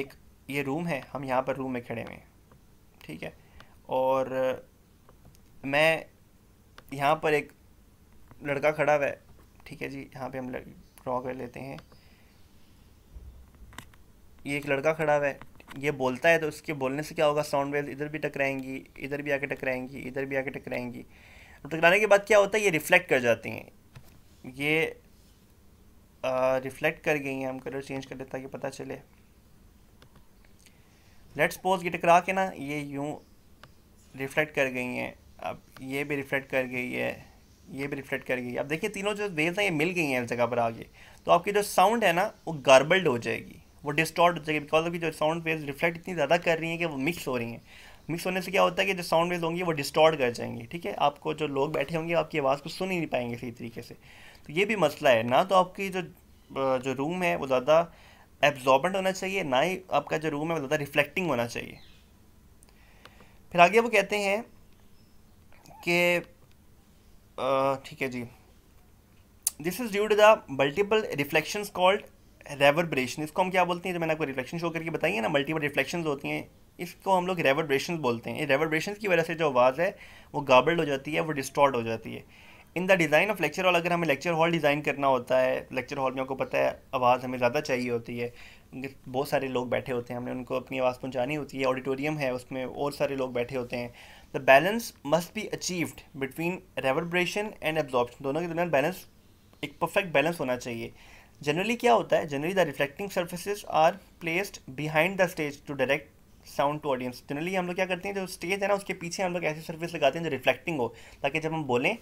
एक ये रूम है हम यहाँ पर रूम में खड़े हुए हैं ठीक है और मैं यहाँ पर एक लड़का खड़ा हुआ है ठीक है जी यहाँ पे हम ड्रॉ कर लेते हैं ये एक लड़का खड़ा हुआ है ये बोलता है तो उसके बोलने से क्या होगा साउंड वेव इधर भी टकराएंगी इधर भी आके टकराएंगी इधर भी आके टकराएंगी और तो टकराने के बाद क्या होता है ये रिफ्लेक्ट कर जाती हैं ये रिफ्लेक्ट कर गई हैं हम कलर चेंज कर लेते हैं पता चले लेट्स पोज ये टकरा के ना ये यूँ रिफ्लेक्ट कर गई हैं अब ये भी रिफ्लेक्ट कर गई है ये भी रिफ्लेक्ट कर गई अब देखिए तीनों जो वेव्स हैं ये मिल गई हैं इस जगह पर आगे तो आपकी जो साउंड है ना वो गार्बल्ड हो जाएगी वो डिस्टॉर्ट हो जाएगी बिकॉज ऑफ की जो साउंड वेव्स रिफ्लेक्ट इतनी ज़्यादा कर रही हैं कि वो मिक्स हो रही हैं मिक्स होने से क्या होता है कि जो साउंड वेव्स होंगी वो डिस्टॉर्ट कर जाएंगी ठीक है आपको जो लोग बैठे होंगे आपकी आवाज़ को सुन ही नहीं पाएंगे सही तरीके से तो ये भी मसला है ना तो आपकी जो जो रूम है वो ज़्यादा एब्जॉर्बेंट होना चाहिए ना ही आपका जो रूम है वो ज़्यादा रिफ्लेक्टिंग होना चाहिए फिर आगे वो कहते हैं के ठीक है जी this is due to the multiple reflection called reverberation इसको हम क्या बोलते हैं जो मैंने आपको रिफ्लेक्शन शो करके बताई है ना मल्टीपल रिफ्लेक्शन होती हैं इसको हम लोग रेवरब्रेशन बोलते हैं रेवरब्रेशन की वजह से जो आवाज़ है वो गाबल्ड हो जाती है वो डिस्टॉर्ट हो जाती है in the design of lecture hall अगर हमें लेक्चर हॉल डिज़ाइन करना होता है लेक्चर हॉल में आपको पता है आवाज़ हमें ज़्यादा चाहिए होती है बहुत सारे लोग बैठे होते हैं हमने उनको अपनी आवाज़ पहुँचानी होती है ऑडिटोरियम है उसमें और सारे लोग बैठे होते हैं the balance must be achieved between reverberation and absorption दोनों के दरमियान बैलेंस एक परफेक्ट बैलेंस होना चाहिए जनरली क्या होता है generally the reflecting surfaces are placed behind the stage to direct sound to audience generally हम लोग क्या करते हैं जो स्टेज है ना उसके पीछे हम लोग ऐसे सर्फेस लगाते हैं जो रिफ्लेक्टिंग हो ताकि जब हम बोलें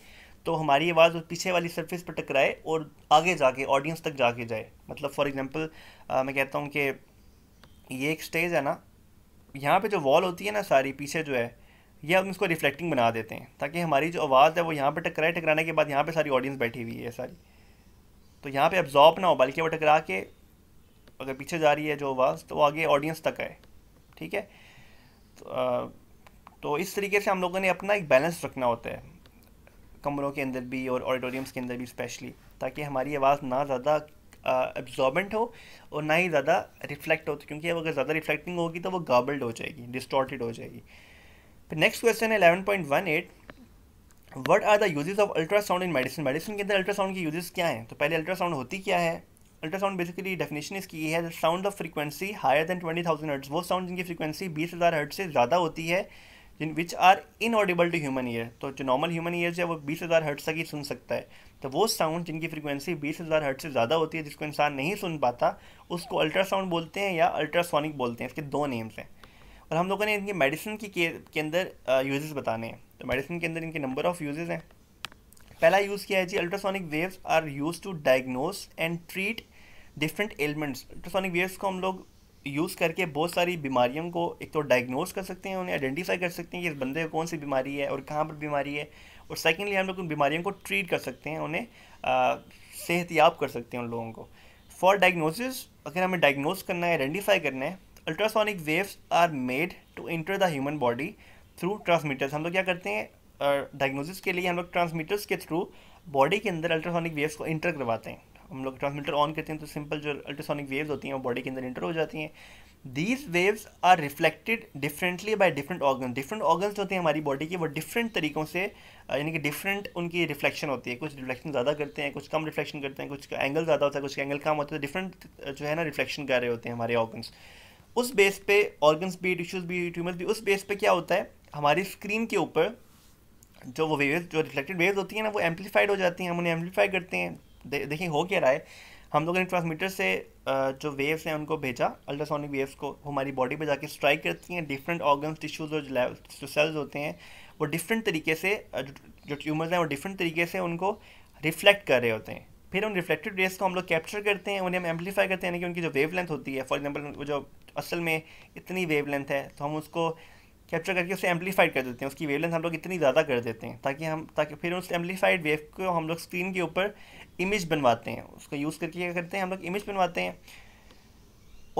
तो हमारी आवाज़ उस पीछे वाली सर्फेस पर टकराए और आगे जाके ऑडियंस तक जाके जाए मतलब फॉर एग्जांपल मैं कहता हूँ कि ये एक स्टेज है ना यहाँ पे जो वॉल होती है ना सारी पीछे जो है या हम इसको रिफ्लेक्टिंग बना देते हैं ताकि हमारी जो आवाज़ है वो यहाँ पर टकराए टकराने के बाद यहाँ पर सारी ऑडियंस बैठी हुई है सारी तो यहाँ पर एब्जॉर्ब ना हो बल्कि वो टकरा के अगर पीछे जा रही है जो आवाज़ तो वो आगे ऑडियंस तक आए ठीक है तो, आ, तो इस तरीके से हम लोगों ने अपना एक बैलेंस रखना होता है कमरों के अंदर भी और ऑडिटोरियम्स के अंदर भी स्पेशली ताकि हमारी आवाज़ ना ज़्यादा एब्जॉर्बेंट हो और ना ही ज़्यादा रिफ्लेक्ट हो क्योंकि अगर ज़्यादा रिफ्लेक्टिंग होगी तो वो गाबल्ड हो जाएगी डिस्टॉर्टेड हो जाएगी नेक्स्ट क्वेश्चन है eleven point one eight what are the uses of ultrasound in medicine medicine के अंदर अल्ट्रासाउंड के यूजेस क्या हैं तो पहले अल्ट्रासाउंड होती क्या है अल्ट्रासाउंड बेसिकली डेफिनेशन इसकी ये है sound of frequency higher than twenty thousand hertz वो साउंड जिनकी फ्रीक्वेंसी बीस हज़ार हर्ट से ज़्यादा होती है जिन which are inaudible to human ear तो जो नॉर्मल ह्यूमन ईयर है वो बीस हज़ार हर्ट तक ही सुन सकता है तो वो साउंड जिनकी फ्रीक्वेंसी बीस हज़ार हर्ट से ज़्यादा होती है जिसको इंसान नहीं सुन पाता उसको अल्ट्रासाउंड बोलते हैं या अल्ट्रासोनिक बोलते हैं इसके दो नेम्स हैं और हम लोगों ने इनके मेडिसिन की के, के अंदर यूजेस uh, बताने हैं तो मेडिसिन के अंदर इनके नंबर ऑफ़ यूजेस हैं पहला यूज़ किया है जी ultrasonic waves are use to diagnose and treat different elements ultrasonic waves को हम लोग यूज़ करके बहुत सारी बीमारियों को एक तो डायग्नोस कर सकते हैं उन्हें आइडेंटिफाई कर सकते हैं कि इस बंदे को कौन सी बीमारी है और कहाँ पर बीमारी है और सेकेंडली हम लोग उन बीमारियों को ट्रीट कर सकते हैं उन्हें uh, सेहतियाब कर सकते हैं उन लोगों को फॉर डायग्नोसिस अगर हमें डायग्नोस करना है आइडेंटिफाई करना है ultrasonic waves are made to enter the human body through transmitters हम लोग क्या करते हैं डायग्नोसिस के लिए हम लोग ट्रांसमीटर्स के थ्रू बॉडी के अंदर अल्ट्रासोनिक वेव्स को इंटर करवाते हैं हम लोग ट्रांसमीटर ऑन करते हैं तो सिंपल जो अल्ट्रासोनिक वेव्स होती हैं वो बॉडी के अंदर इंटर हो जाती हैं these waves are reflected differently by different organ different organs होते हैं हमारी बॉडी के वो डिफरेंट तरीक़ों से यानी कि डिफरेंट उनकी रिफ्लेक्शन होती है कुछ रिफ्लेक्शन ज़्यादा करते हैं कुछ कम रिफ्लेक्शन करते हैं कुछ एंगल ज़्यादा होता है कुछ एंगल कम होता है डिफरेंट तो जो है ना रिफ्लेक्शन कर रहे होते हैं हमारे ऑर्गन्स उस बेस पे ऑर्गन्स भी टिश्यूज़ भी ट्यूमर्स भी उस बेस पे क्या होता है हमारी स्क्रीन के ऊपर जो वो वेव्स जो रिफ्लेक्टेड वेव्स होती हैं ना वो एम्पलीफाइड हो जाती हैं हम उन्हें एम्पलीफाई करते हैं दे, देखिए हो क्या रहा है हम लोगों ने ट्रांसमीटर से जो वेव्स हैं उनको भेजा अल्ट्रासोनिक वेव्स को हमारी बॉडी पर जाकर स्ट्राइक करती हैं डिफरेंट ऑर्गन्स टिश्यूज और जो सेल्स होते हैं वो डिफरेंट तरीके से जो ट्यूमर्स हैं वो डिफरेंट तरीके से उनको रिफ्लेक्ट कर रहे होते हैं फिर उन रिफ्लेक्टेड रेस को हम लोग कैप्चर करते हैं उन्हें हम एम्पलीफाई करते हैं यानी कि उनकी जो वेव लेंथ होती है फॉर एग्जाम्पल जो असल में इतनी वेव लेंथ है तो हम उसको कैप्चर करके उसे एम्पलीफाइड कर देते हैं उसकी वेव लेंथ हम लोग इतनी ज़्यादा कर देते हैं ताकि हम ताकि फिर उस एम्पलीफाइड वेव को हम लोग स्क्रीन के ऊपर इमेज बनवाते हैं उसको यूज़ करके क्या करते हैं हम लोग इमेज बनवाते हैं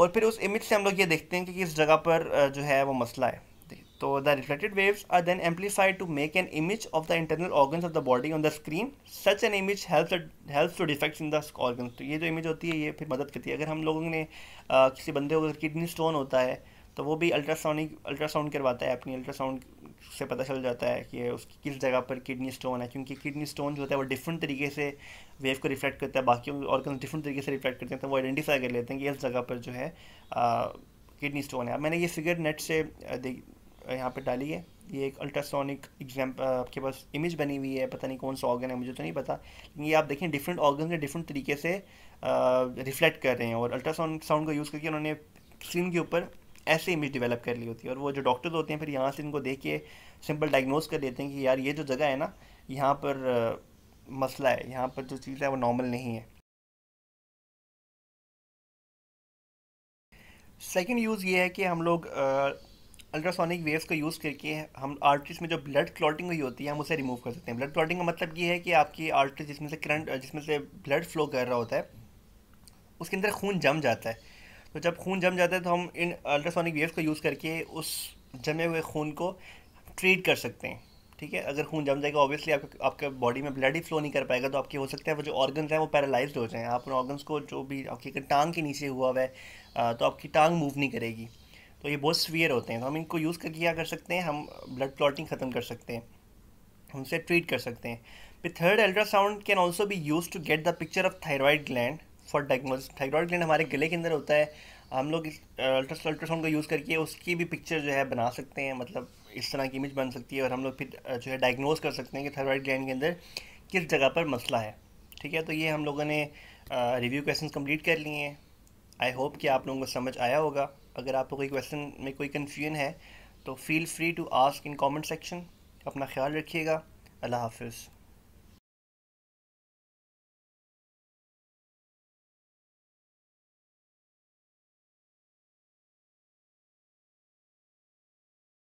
और फिर उस इमेज से हम लोग ये देखते हैं कि किस जगह पर जो है वो मसला है तो the reflected waves are then amplified to make an image of the internal organs of the body on the screen such an image help helps to defects in the तो ये जो इमेज होती है ये फिर मदद करती है अगर हम लोगों ने आ, किसी बंदे को अगर किडनी स्टोन होता है तो वो भी अल्ट्रासाउंडिक अल्ट्रासाउंड करवाता है अपनी अल्ट्रासाउंड से पता चल जाता है कि उसकी किस जगह पर किडनी स्टोन है क्योंकि किडनी स्टोन जो होता है वो डिफरेंट तरीके से वेव को रिफ्लेक्ट करता है बाकी ऑर्गन डिफरेंट तरीके से रिफ्लेक्ट करते हैं तो वो आइडेंटिफाई कर लेते हैं कि इस जगह पर जो है किडनी स्टोन है मैंने ये फिगर नेट से यहाँ पे डाली है ये एक अल्ट्रासोनिक एग्जाम आपके पास इमेज बनी हुई है पता नहीं कौन सा ऑर्गन है मुझे तो नहीं पता लेकिन ये आप देखें डिफरेंट ऑर्गन के डिफरेंट तरीके से रिफ्लेक्ट कर रहे हैं और अल्ट्रासाउंड साउंड का यूज़ करके उन्होंने स्क्रीन के ऊपर ऐसे इमेज डेवलप कर ली होती है और वो जो डॉक्टर्स होते हैं फिर यहाँ से इनको देख के सिंपल डायग्नोज कर देते हैं कि यार ये जो जगह है ना यहाँ पर मसला है यहाँ पर जो चीज़ है वो नॉर्मल नहीं है सेकेंड यूज़ ये है कि हम लोग अल्ट्रासोनिक वेव्स का यूज़ करके हम आर्टरीज में जो ब्लड क्लॉटिंग हुई होती है हम उसे रिमूव कर सकते हैं ब्लड क्लॉटिंग का मतलब ये है कि आपकी आर्टरी जिसमें से करंट जिसमें से ब्लड फ्लो कर रहा होता है उसके अंदर खून जम जाता है तो जब खून जम जाता है तो हम इन अल्ट्रासोनिक वेव्स का यूज़ करके उस जमे हुए खून को ट्रीट कर सकते हैं ठीक है अगर खून जम जाएगा ऑब्वियसली आपके आपके बॉडी में ब्लड ही फ्लो नहीं कर पाएगा तो आपके हो सकता है वो जो ऑर्गन्स हैं वो पैरालाइज हो जाएं आप उन ऑर्गन्स को जो भी आपकी टांग के नीचे हुआ हुआ है तो आपकी टांग मूव नहीं करेगी तो ये बहुत सीवियर होते हैं तो हम इनको यूज़ करके क्या कर सकते हैं हम ब्लड क्लॉटिंग ख़त्म कर सकते हैं उनसे ट्रीट कर सकते हैं फिर थर्ड अल्ट्रासाउंड कैन ऑल्सो भी use to get the picture of thyroid gland for diagnosis thyroid gland हमारे गले के अंदर होता है हम लोग इस अल्ट्रासाउंड का यूज़ करके उसकी भी पिक्चर जो है बना सकते हैं मतलब इस तरह की इमेज बन सकती है और हम लोग फिर जो है डायग्नोज कर सकते हैं कि थायराइड ग्लैंड के अंदर किस जगह पर मसला है ठीक है तो ये हम लोगों ने रिव्यू क्वेश्चन कम्प्लीट कर लिए हैं आई होप कि आप लोगों को समझ आया होगा अगर आपको कोई क्वेश्चन में कोई कन्फ्यूजन है तो feel free to ask in comment section अपना ख्याल रखिएगा अल्लाह हाफिज़